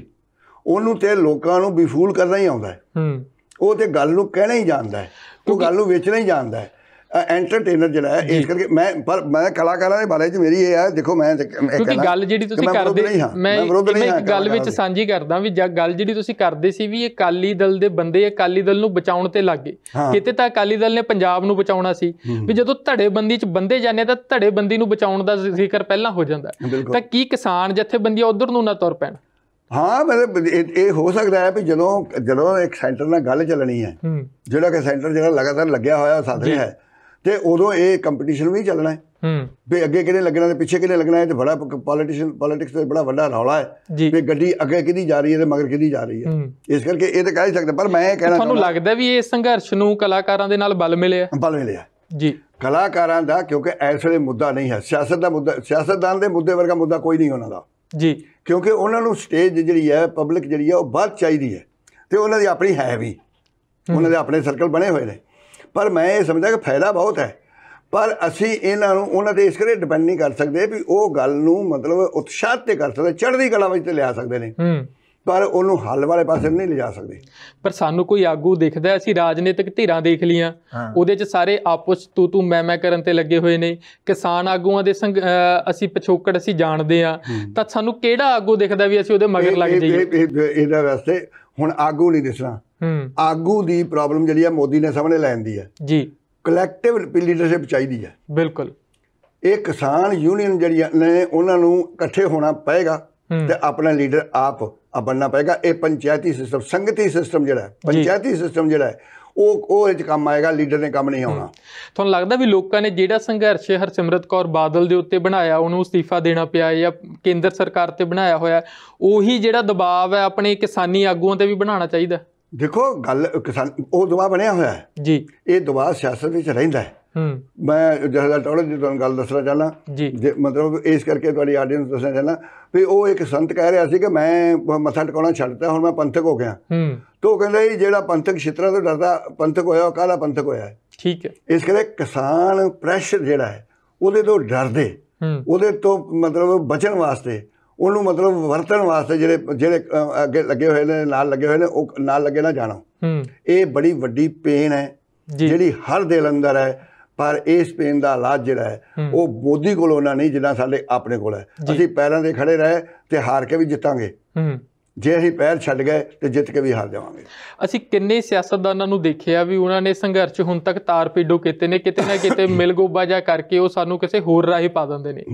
ਉਹਨੂੰ ਤੇ ਲੋਕਾਂ ਨੂੰ ਬਿਫੂਲ ਕਰਨਾ ਹੀ ਆਉਂਦਾ ਹੈ ਹੂੰ ਉਹ ਤੇ ਗੱਲ ਨੂੰ ਕਹਿਣਾ ਹੀ ਜਾਣਦਾ ਹੈ ਉਹ ਗੱਲ ਨੂੰ ਵੇਚਣਾ ਹੀ ਜਾਣਦਾ ਹੈ ਐਂਟਰਟੇਨਰ ਜਿਹੜਾ ਹੈ ਇਸ ਕਰਕੇ ਮੈਂ ਪਰ ਮੈਂ ਕਲਾਕਾਰਾਂ ਦੇ ਬਾਰੇ ਚ ਮੇਰੀ ਇਹ ਹੈ ਦੇਖੋ ਮੈਂ ਕਿਉਂਕਿ ਗੱਲ ਜਿਹੜੀ ਤੁਸੀਂ ਕਰਦੇ ਮੈਂ ਮੈਂ ਇੱਕ ਗੱਲ ਵਿੱਚ ਸਾਂਝੀ ਕਰਦਾ ਵੀ ਗੱਲ ਜਿਹੜੀ ਤੁਸੀਂ ਕਰਦੇ ਸੀ ਵੀ ਇਹ ਕਾਲੀ ਦਲ ਦੇ ਬੰਦੇ ਅਕਾਲੀ ਦਲ ਨੂੰ ਬਚਾਉਣ ਤੇ ਲੱਗ ਗਏ ਕਿਤੇ ਤਾਂ ਅਕਾਲੀ ਦਲ ਨੇ ਪੰਜਾਬ ਨੂੰ ਬਚਾਉਣਾ ਸੀ ਵੀ ਜਦੋਂ ਧੜੇਬੰਦੀ ਚ ਬੰਦੇ ਜਾਂਦੇ ਤਾਂ ਧੜੇਬੰਦੀ ਨੂੰ ਬਚਾਉਣ ਦਾ ਜ਼ਿਕਰ ਪਹਿਲਾਂ ਹੋ ਜਾਂਦਾ ਤਾਂ ਕੀ ਕਿਸਾਨ ਜਿੱਥੇ ਜਥੇਬੰਦੀਆਂ ਉਧਰ ਨੂੰ ਨਾ ਤੁਰ ਪੈਣ ਹਾਂ ਮੇਰੇ ਇਹ ਹੋ ਸਕਦਾ ਹੈ ਵੀ ਜਦੋਂ ਜਦੋਂ ਇੱਕ ਸੈਂਟਰ ਨਾਲ ਗੱਲ ਚੱਲਣੀ ਹੈ ਜਿਹੜਾ ਕਿ ਸੈਂਟਰ ਜਿਹੜਾ ਲਗਾਤਾਰ ਲੱਗਿਆ ਹੋਇਆ ਸਾਥ ਰਿਹਾ ਹੈ ਤੇ ਉਦੋਂ ਇਹ ਕੰਪੀਟੀਸ਼ਨ ਵੀ ਚੱਲਣਾ ਹੈ ਹੂੰ ਵੀ ਅੱਗੇ ਕਿਹਨੇ ਲੱਗਣਾ ਤੇ ਪਿੱਛੇ ਕਿਹਨੇ ਲੱਗਣਾ ਹੈ ਤੇ ਬੜਾ ਪੋਲੀਟੀਸ਼ੀਅਨ ਪੋਲਿਟਿਕਸ ਤੇ ਬੜਾ ਵੱਡਾ ਰੌਲਾ ਹੈ ਵੀ ਗੱਡੀ ਅੱਗੇ ਕਿਹਦੀ ਜਾ ਰਹੀ ਹੈ ਤੇ ਮਗਰ ਕਿਹਦੀ ਜਾ ਰਹੀ ਹੈ ਇਸ ਕਰਕੇ ਇਹ ਤਾਂ ਕਹਿ ਸਕਦੇ ਪਰ ਮੈਂ ਇਹ ਕਹਿਣਾ ਤੁਹਾਨੂੰ ਲੱਗਦਾ ਵੀ ਇਹ ਸੰਘਰਸ਼ ਨੂੰ ਕਲਾਕਾਰਾਂ ਦੇ ਨਾਲ ਬਲ ਮਿਲਿਆ ਬਲ ਮਿਲਿਆ ਜੀ ਕਲਾਕਾਰਾਂ ਦਾ ਕਿਉਂਕਿ ਵੇਲੇ ਮੁੱਦਾ ਨਹੀਂ ਹੈ ਸਿਆਸਤ ਦਾ ਮੁੱਦਾ ਸਿਆਸਤਦਾਨ ਦੇ ਮੁੱਦੇ ਵਰਗਾ ਮੁੱਦਾ ਕੋਈ ਨਹੀਂ ਉਹਨਾਂ ਦਾ ਜੀ ਕਿਉਂਕਿ ਉਹਨਾਂ ਨੂੰ ਸਟੇਜ ਜਿਹੜੀ ਹੈ ਪਬਲਿਕ ਜਿਹੜੀ ਹੈ ਉਹ ਬਹੁਤ ਚਾਹੀਦੀ ਹੈ ਤੇ ਉਹਨਾਂ ਦੀ ਆਪਣੀ ਹੈ ਵੀ ਉਹਨਾਂ ਦੇ ਆਪਣੇ ਸਰਕਲ ਬਣੇ ਹੋਏ ਨੇ ਪਰ ਮੈਂ ਇਹ ਸਮਝਦਾ ਕਿ ਫਾਇਦਾ ਬਹੁਤ ਹੈ ਪਰ ਅਸੀਂ ਇਹਨਾਂ ਨੂੰ ਉਹਨਾਂ ਦੇ ਇਸ ਕਰੇ ਡਿਪੈਂਡ ਨਹੀਂ ਕਰ ਸਕਦੇ ਵੀ ਉਹ ਗੱਲ ਨੂੰ ਮਤਲਬ ਉਤਸ਼ਾਹਤ ਤੇ ਕਰ ਸਕਦੇ ਚੜ੍ਹਦੀ ਕਲਾ ਵਿੱਚ ਤੇ ਲਿਆ ਸਕਦੇ ਨੇ ਪਰ ਉਹਨੂੰ ਹੱਲ ਵਾਲੇ ਪਾਸੇ ਨਹੀਂ ਲਿਜਾ ਸਕਦੇ ਪਰ ਸਾਨੂੰ ਕੋਈ ਆਗੂ ਦਿਖਦਾ ਅਸੀਂ ਰਾਜਨੀਤਿਕ ਧਿਰਾਂ ਦੇਖ ਲੀਆਂ ਉਹਦੇ 'ਚ ਸਾਰੇ ਆਪਸ ਤੂ ਤੂ ਮੈਂ ਮੈਂ ਕਰਨ ਤੇ ਲੱਗੇ ਹੋਏ ਨੇ ਕਿਸਾਨ ਆਗੂਆਂ ਦੇ ਅਸੀਂ ਪਿਛੋਕੜ ਅਸੀਂ ਜਾਣਦੇ ਆ ਤਾਂ ਸਾਨੂੰ ਕਿਹੜਾ ਆਗੂ ਦਿਖਦਾ ਵੀ ਅਸੀਂ ਉਹਦੇ ਮਗਰ ਲੱਗ ਜਾਈਏ ਇਹਦਾ ਵਾਸਤੇ ਹੁਣ ਆਗੂ ਨਹੀਂ ਦਿਸਣਾ ਆਗੂ ਦੀ ਪ੍ਰੋਬਲਮ ਜਿਹੜੀ ਆ ਮੋਦੀ ਨੇ ਸਾਹਮਣੇ ਲੈਂਦੀ ਆ ਜੀ ਕਲੈਕਟਿਵ ਲੀਡਰਸ਼ਿਪ ਚਾਹੀਦੀ ਆ ਬਿਲਕੁਲ ਇਹ ਕਿਸਾਨ ਯੂਨੀਅਨ ਜਿਹੜੀਆਂ ਨੇ ਉਹਨਾਂ ਨੂੰ ਇਕੱਠੇ ਹੋਣਾ ਪਏਗਾ ਤੇ ਆਪਣਾ ਲੀਡਰ ਆਪ ਬਣਨਾ ਪਏਗਾ ਇਹ ਪੰਚਾਇਤੀ ਸਿਸਟਮ ਸੰਗਤੀ ਸਿਸਟਮ ਜਿਹੜਾ ਪੰਚਾਇਤੀ ਸਿਸਟਮ ਜਿਹੜਾ ਉਹ ਉਹ ਇਹ ਕੰਮ ਆਏਗਾ ਲੀਡਰ ਨੇ ਕੰਮ ਨਹੀਂ ਆਉਣਾ ਤੁਹਾਨੂੰ ਲੱਗਦਾ ਵੀ ਲੋਕਾਂ ਨੇ ਜਿਹੜਾ ਸੰਘਰਸ਼ ਹਰਸਿਮਰਤ ਕੌਰ ਬਾਦਲ ਦੇ ਉੱਤੇ ਬਣਾਇਆ ਉਹਨੂੰ ਅਸਤੀਫਾ ਦੇਣਾ ਪਿਆ ਜਾਂ ਕੇਂਦਰ ਸਰਕਾਰ ਤੇ ਬਣਾਇਆ ਹੋਇਆ ਉਹੀ ਜਿਹੜਾ ਦਬਾਅ ਹੈ ਆਪਣੇ ਕਿਸਾਨੀ ਆਗੂਆਂ ਤੇ ਵੀ ਬਣਾਉਣਾ ਚਾਹੀਦਾ ਦੇਖੋ ਗੱਲ ਕਿਸਾਨ ਉਹ ਦਬਾਅ ਬਣਿਆ ਹੋਇਆ ਹੈ ਜੀ ਇਹ ਦਬਾਅ ਸਿਆਸਤ ਵਿੱਚ ਰਹਿੰਦਾ ਹੈ ਮੈਂ ਜਿਹੜਾ ਟੌੜਾ ਜੀ ਤੁਹਾਨੂੰ ਗੱਲ ਦੱਸਣਾ ਜੀ ਮਤਲਬ ਇਸ ਕਰਕੇ ਤੁਹਾਡੀ ਆਡੀਅנס ਦੱਸਣਾ ਚਾਹਾਂ ਵੀ ਉਹ ਇੱਕ ਸੰਤ ਕਹਿ ਰਿਹਾ ਸੀ ਕਿ ਮੈਂ ਮੱਥਾ ਟਿਕਾਉਣਾ ਛੱਡਤਾ ਹੁਣ ਮੈਂ ਪੰਥਕ ਹੋ ਗਿਆ ਤੋਂ ਉਹ ਕਹਿੰਦਾ ਜੀ ਜਿਹੜਾ ਪੰਥਕ ਛਿਤਰਾ ਤੋਂ ਡਰਦਾ ਪੰਥਕ ਹੋਇਆ ਉਹ ਕਾਹਦਾ ਪੰਥਕ ਹੋਇਆ ਠੀਕ ਹੈ ਇਸ ਕਰਕੇ ਕਿਸਾਨ ਪ੍ਰੈਸ਼ਰ ਜਿਹੜਾ ਹੈ ਉਹਦੇ ਤੋਂ ਡਰਦੇ ਉਹਦੇ ਤੋਂ ਮਤਲਬ ਬਚਣ ਵਾਸਤੇ ਉਹਨੂੰ ਮਤਲਬ ਵਰਤਣ ਵਾਸਤੇ ਜਿਹੜੇ ਜਿਹੜੇ ਅੱਗੇ ਲੱਗੇ ਹੋਏ ਨੇ ਨਾਲ ਲੱਗੇ ਹੋਏ ਨੇ ਉਹ ਨਾਲ ਲੱਗੇ ਨਾ ਜਾਣਾ ਇਹ ਬੜੀ ਵੱਡੀ ਪੇਨ ਹੈ ਜਿਹੜੀ ਹਰ ਦਿਲ ਅੰਦਰ ਹੈ ਪਰ ਇਸ ਪੇਨ ਦਾ ਇਲਾਜ ਜਿਹੜਾ ਹੈ ਉਹ ਮੋਦੀ ਕੋਲੋਂ ਨਾ ਨਹੀਂ ਜਿੰਨਾ ਸਾਡੇ ਆਪਣੇ ਕੋਲ ਹੈ ਅਸੀਂ ਪੈਰਾਂ ਦੇ ਖੜੇ ਰਹੇ ਤੇ ਹਾਰ ਕੇ ਵੀ ਜਿੱਤਾਂਗੇ ਜੇ ਅਸੀਂ ਪੈਰ ਛੱਡ ਗਏ ਤੇ ਜਿੱਤ ਕੇ ਵੀ ਹਾਰ ਜਾਵਾਂਗੇ ਅਸੀਂ ਕਿੰਨੇ ਸਿਆਸਤਦਾਨਾਂ ਨੂੰ ਦੇਖਿਆ ਵੀ ਉਹਨਾਂ ਨੇ ਸੰਘਰਸ਼ ਹੁਣ ਤੱਕ ਤਾਰ ਤਾਰਪੀਡੋ ਕੀਤੇ ਨੇ ਕਿਤੇ ਨਾ ਕਿਤੇ ਮਿਲਗੋਬਾ ਜਾ ਕਰਕੇ ਉਹ ਸਾਨੂੰ ਕਿਸੇ ਹੋਰ ਰਾਹੀ ਪਾ ਦਿੰਦੇ ਨੇ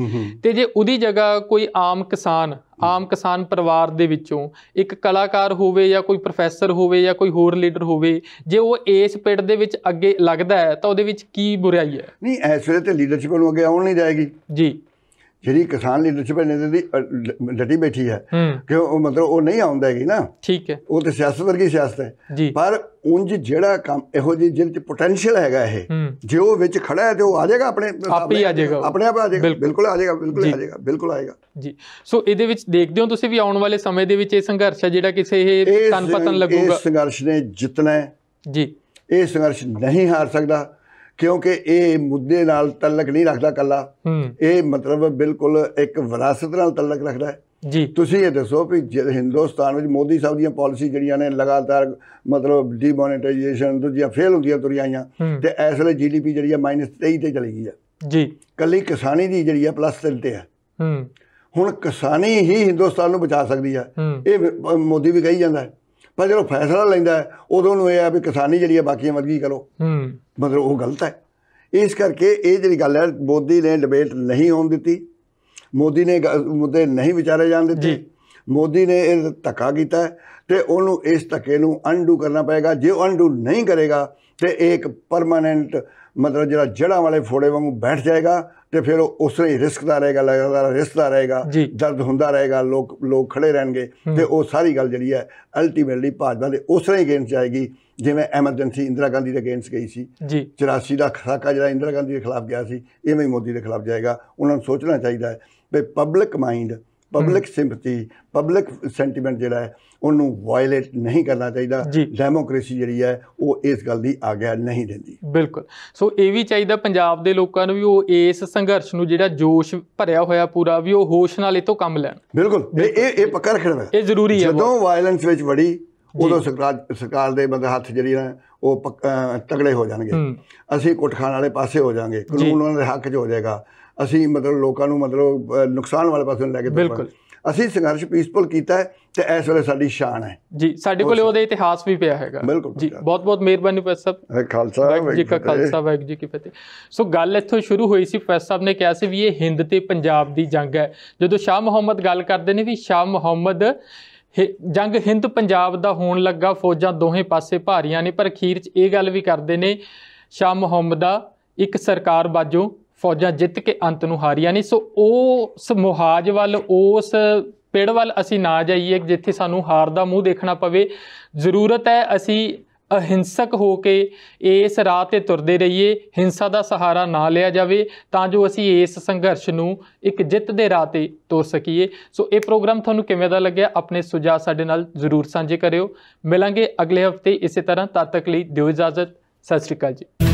ਤੇ ਜੇ ਉਹਦੀ ਜਗ੍ਹਾ ਕੋਈ ਆਮ ਕਿਸਾਨ ਆਮ ਕਿਸਾਨ ਪਰਿਵਾਰ ਦੇ ਵਿੱਚੋਂ ਇੱਕ ਕਲਾਕਾਰ ਹੋਵੇ ਜਾਂ ਕੋਈ ਪ੍ਰੋਫੈਸਰ ਹੋਵੇ ਜਾਂ ਕੋਈ ਹੋਰ ਲੀਡਰ ਹੋਵੇ ਜੇ ਉਹ ਇਸ ਪਿੰਡ ਦੇ ਵਿੱਚ ਅੱਗੇ ਲੱਗਦਾ ਹੈ ਤਾਂ ਉਹਦੇ ਵਿੱਚ ਕੀ ਬੁਰਾਈ ਹੈ ਨਹੀਂ ਐਸੇ ਵੇਲੇ ਤੇ ਲੀਡਰਸ਼ਿਪ ਨੂੰ ਅੱਗੇ ਆਉਣ ਨਹੀਂ ਜਾਏਗੀ ਜੀ ਜਿਹੜੀ ਕਿਸਾਨ ਲੀਡਰਸ਼ਿਪ ਹੈ ਨੇ ਦੀ ਡਟੀ ਬੈਠੀ ਹੈ ਕਿ ਉਹ ਮਤਲਬ ਉਹ ਨਹੀਂ ਆਉਂਦਾ ਹੈਗੀ ਨਾ ਠੀਕ ਹੈ ਉਹ ਤੇ ਸਿਆਸਤ ਵਰਗੀ ਸਿਆਸਤ ਹੈ ਪਰ ਉੰਜ ਜਿਹੜਾ ਕੰਮ ਇਹੋ ਜੀ ਜਿੰਦ ਪੋਟੈਂਸ਼ੀਅਲ ਹੈਗਾ ਇਹ ਜੇ ਉਹ ਵਿੱਚ ਖੜਾ ਹੈ ਤੇ ਉਹ ਆ ਜਾਏਗਾ ਆਪਣੇ ਆਪ ਹੀ ਆ ਜਾਏਗਾ ਆਪਣੇ ਆਪ ਆ ਜਾਏਗਾ ਬਿਲਕੁਲ ਆ ਜਾਏਗਾ ਬਿਲਕੁਲ ਆ ਜਾਏਗਾ ਬਿਲਕੁਲ ਆਏਗਾ ਜੀ ਸੋ ਇਹਦੇ ਵਿੱਚ ਦੇਖਦੇ ਹੋ ਤੁਸੀਂ ਵੀ ਆਉਣ ਵਾਲੇ ਸਮੇਂ ਦੇ ਵਿੱਚ ਇਹ ਸੰਘਰਸ਼ ਹੈ ਜਿਹੜਾ ਕਿਸੇ ਇਹ ਤਨ ਪਤਨ ਲੱਗੂਗਾ ਇਹ ਸੰਘਰਸ਼ ਨੇ ਜਿੱਤਣਾ ਹੈ ਜੀ ਇਹ ਸੰਘਰਸ਼ ਨਹੀਂ ਹਾਰ ਸਕਦਾ ਕਿਉਂਕਿ ਇਹ ਮੁੱਦੇ ਨਾਲ ਤਲਕ ਨਹੀਂ ਰੱਖਦਾ ਕੱਲਾ ਇਹ ਮਤਲਬ ਬਿਲਕੁਲ ਇੱਕ ਵਿਰਾਸਤ ਨਾਲ ਤਲਕ ਰੱਖਦਾ ਹੈ ਜੀ ਤੁਸੀਂ ਇਹ ਦੱਸੋ ਵੀ ਹਿੰਦੁਸਤਾਨ ਵਿੱਚ ਮੋਦੀ ਸਾਹਿਬ ਦੀਆਂ ਪਾਲਿਸੀ ਜਿਹੜੀਆਂ ਨੇ ਲਗਾਤਾਰ ਮਤਲਬ ਡੀਮੋਨੇਟਾਈਜੇਸ਼ਨ ਦੂਜੀਆਂ ਫੇਲ ਹੁੰਦੀਆਂ ਤੁਰੀਆਂ ਆਈਆਂ ਤੇ ਇਸ ਲਈ ਜੀਡੀਪੀ ਜਿਹੜੀ ਹੈ ਮਾਈਨਸ -23 ਤੇ ਚਲੀ ਗਈ ਹੈ ਜੀ ਕੱਲੀ ਕਿਸਾਨੀ ਦੀ ਜਿਹੜੀ ਹੈ ਪਲੱਸ 3 ਤੇ ਹੈ ਹੂੰ ਹੁਣ ਕਿਸਾਨੀ ਹੀ ਹਿੰਦੁਸਤਾਨ ਨੂੰ ਬਚਾ ਸਕਦੀ ਹੈ ਇਹ ਮੋਦੀ ਵੀ ਕਹੀ ਜਾਂਦਾ ਹੈ ਪਰ ਜਦੋਂ ਫੈਸਲਾ ਲੈਂਦਾ ਉਦੋਂ ਨੂੰ ਇਹ ਆ ਵੀ ਕਿਸਾਨੀ ਜਿਹੜੀ ਆ ਬਾਕੀਆਂ ਵਰਗੀ ਕਰੋ ਹੂੰ ਮਤਲਬ ਉਹ ਗਲਤ ਹੈ ਇਸ ਕਰਕੇ ਇਹ ਜਿਹੜੀ ਗੱਲ ਹੈ ਮੋਦੀ ਨੇ ਡਿਬੇਟ ਨਹੀਂ ਹੋਣ ਦਿੱਤੀ ਮੋਦੀ ਨੇ ਮੁੱਦੇ ਨਹੀਂ ਵਿਚਾਰੇ ਜਾਣ ਦਿੱਤੇ ਮੋਦੀ ਨੇ ਇਹ ਧੱਕਾ ਕੀਤਾ ਤੇ ਉਹਨੂੰ ਇਸ ਧੱਕੇ ਨੂੰ ਅਨਡੂ ਕਰਨਾ ਪਏਗਾ ਜੇ ਉਹ ਅਨਡੂ ਨਹੀਂ ਕਰੇਗਾ ਤੇ ਇੱਕ ਪਰਮਾਨੈਂਟ ਮਤਲਬ ਜਿਹੜਾ ਜੜਾਂ ਵਾਲੇ ਫੋੜੇ ਵਾਂਗੂ ਬੈਠ ਜਾਏਗਾ ਤੇ ਫਿਰ ਉਸ ਲਈ ਰਿਸਕ ਦਾ ਰਹੇਗਾ ਲਗਾਤਾਰ ਰਿਸਕ ਦਾ ਰਹੇਗਾ ਦਰਦ ਹੁੰਦਾ ਰਹੇਗਾ ਲੋਕ ਲੋਕ ਖੜੇ ਰਹਿਣਗੇ ਤੇ ਉਹ ਸਾਰੀ ਗੱਲ ਜਿਹੜੀ ਹੈ ਅਲਟੀਮੇਟਲੀ ਭਾਜਪਾ ਦੇ ਉਸ ਲਈ ਅਗੇਂਸਟ ਜਾਏਗੀ ਜਿਵੇਂ ਐਮਰਜੈਂਸੀ ਇੰਦਰਾ ਗਾਂਧੀ ਦੇ ਅਗੇਂਸਟ ਗਈ ਸੀ 84 ਦਾ ਖਾਕਾ ਜਿਹੜਾ ਇੰਦਰਾ ਗਾਂਧੀ ਦੇ ਖਿਲਾਫ ਗਿਆ ਸੀ ਇਹ ਵੀ ਮੋਦੀ ਦੇ ਖਿਲਾਫ ਜਾਏਗਾ ਉਹਨਾਂ ਨੂੰ ਸੋਚਣਾ ਚਾਹੀਦਾ ਹੈ ਵੀ public mind public sympathy public sentiment ਜਿਹੜਾ ਹੈ ਉਹਨੂੰ ਵਾਇਲੇਟ ਨਹੀਂ ਕਰਨਾ ਚਾਹੀਦਾ ਡੈਮੋਕ੍ਰੇਸੀ ਜਿਹੜੀ ਹੈ ਉਹ ਇਸ ਗੱਲ ਦੀ ਆਗਿਆ ਨਹੀਂ ਦਿੰਦੀ ਬਿਲਕੁਲ ਸੋ ਇਹ ਵੀ ਚਾਹੀਦਾ ਪੰਜਾਬ ਦੇ ਲੋਕਾਂ ਨੂੰ ਵੀ ਉਹ ਇਸ ਸੰਘਰਸ਼ ਨੂੰ ਜਿਹੜਾ ਜੋਸ਼ ਭਰਿਆ ਹੋਇਆ ਪੂਰਾ ਵੀ ਉਹ ਹੋਸ਼ ਨਾਲ ਇਹ ਤੋਂ ਕੰਮ ਲੈਣ ਬਿਲਕੁਲ ਇਹ ਇਹ ਪੱਕਾ ਰੱਖਣਾ ਇਹ ਜ਼ਰੂਰੀ ਹੈ ਜਦੋਂ ਵਾਇਲੈਂਸ ਵਿੱਚ ਵੜੀ ਉਦੋਂ ਸਰਕਾਰ ਸਰਕਾਰ ਦੇ ਬੰਦੇ ਹੱਥ ਜਿਹੜੀ ਨਾ ਉਹ ਤਗੜੇ ਹੋ ਜਾਣਗੇ ਅਸੀਂ ਕੁੱਟ ਵਾਲੇ ਪਾਸੇ ਹੋ ਜਾਾਂਗੇ ਕਾਨੂੰਨ ਉਹਨਾਂ ਦੇ ਹੱਕ 'ਚ ਹੋ ਜਾਏਗਾ ਅਸੀਂ ਮਤਲਬ ਲੋਕਾਂ ਨੂੰ ਮਤਲਬ ਨੁਕਸਾਨ ਵਾਲੇ ਪਾਸੇ ਨੂੰ ਲੈ ਕੇ ਬਿਲਕੁਲ ਅਸੀਂ ਸੰਘਰਸ਼ ਪੀਸਫੁਲ ਕੀਤਾ ਹੈ ਤੇ ਇਸ ਵੇਲੇ ਸਾਡੀ ਸ਼ਾਨ ਹੈ ਜੀ ਸਾਡੇ ਕੋਲ ਉਹਦਾ ਇਤਿਹਾਸ ਵੀ ਪਿਆ ਹੈਗਾ ਜੀ ਬਹੁਤ ਬਹੁਤ ਮਿਹਰਬਾਨੀ ਪ੍ਰੋਫੈਸਰ ਸਾਹਿਬ ਖਾਲਸਾ ਵਾਹਿਗੁਰੂ ਜੀ ਕਾ ਖਾਲਸਾ ਵਾਹਿਗੁਰੂ ਜੀ ਕੀ ਫਤਿਹ ਸੋ ਗੱਲ ਇੱਥੋਂ ਸ਼ੁਰੂ ਹੋਈ ਸੀ ਪ੍ਰੋਫੈਸਰ ਸਾਹਿਬ ਨੇ ਕਿਹਾ ਸੀ ਵੀ ਇਹ ਹਿੰਦ ਤੇ ਪੰਜਾਬ ਦੀ ਜੰਗ ਹੈ ਜਦੋਂ ਸ਼ਾਹ ਮੁਹੰਮਦ ਗੱਲ ਕਰਦੇ ਨੇ ਵੀ ਸ਼ਾਹ ਮੁਹੰਮਦ ਜੰਗ ਹਿੰਦ ਪੰਜਾਬ ਦਾ ਹੋਣ ਲੱਗਾ ਫੌਜਾਂ ਦੋਹੇ ਪਾਸੇ ਭਾਰੀਆਂ ਨੇ ਪਰ ਅਖੀਰ 'ਚ ਇਹ ਗੱਲ ਵੀ ਕਰਦੇ ਨੇ ਸ਼ਾਹ ਮੁਹੰਮਦ ਦਾ ਇੱਕ ਸਰਕਾਰ ਬਾਜੋਂ ਫੌਜਾਂ ਜਿੱਤ ਕੇ ਅੰਤ ਨੂੰ ਹਾਰੀਆਂ ਨਹੀਂ ਸੋ ਉਸ ਮੁਹਾਜ ਵੱਲ ਉਸ ਪਿੜ ਵੱਲ ਅਸੀਂ ਨਾ ਜਾਈਏ ਜਿੱਥੇ ਸਾਨੂੰ ਹਾਰ ਦਾ ਮੂੰਹ ਦੇਖਣਾ ਪਵੇ ਜ਼ਰੂਰਤ ਹੈ ਅਸੀਂ ਅਹਿੰਸਕ ਹੋ ਕੇ ਇਸ ਰਾਹ ਤੇ ਤੁਰਦੇ ਰਹੀਏ ਹਿੰਸਾ ਦਾ ਸਹਾਰਾ ਨਾ ਲਿਆ ਜਾਵੇ ਤਾਂ ਜੋ ਅਸੀਂ ਇਸ ਸੰਘਰਸ਼ ਨੂੰ ਇੱਕ ਜਿੱਤ ਦੇ ਰਾਹ ਤੇ ਤੋਰ ਸਕੀਏ ਸੋ ਇਹ ਪ੍ਰੋਗਰਾਮ ਤੁਹਾਨੂੰ ਕਿਵੇਂ ਦਾ ਲੱਗਿਆ ਆਪਣੇ ਸੁਝਾਅ ਸਾਡੇ ਨਾਲ ਜ਼ਰੂਰ ਸਾਂਝੇ ਕਰਿਓ ਮਿਲਾਂਗੇ ਅਗਲੇ ਹਫਤੇ ਇਸੇ ਤਰ੍ਹਾਂ ਤਦ ਤੱਕ ਲਈ ਦਿਓ ਇਜਾਜ਼ਤ ਸਤਿ ਸ੍ਰੀ ਅਕਾਲ ਜੀ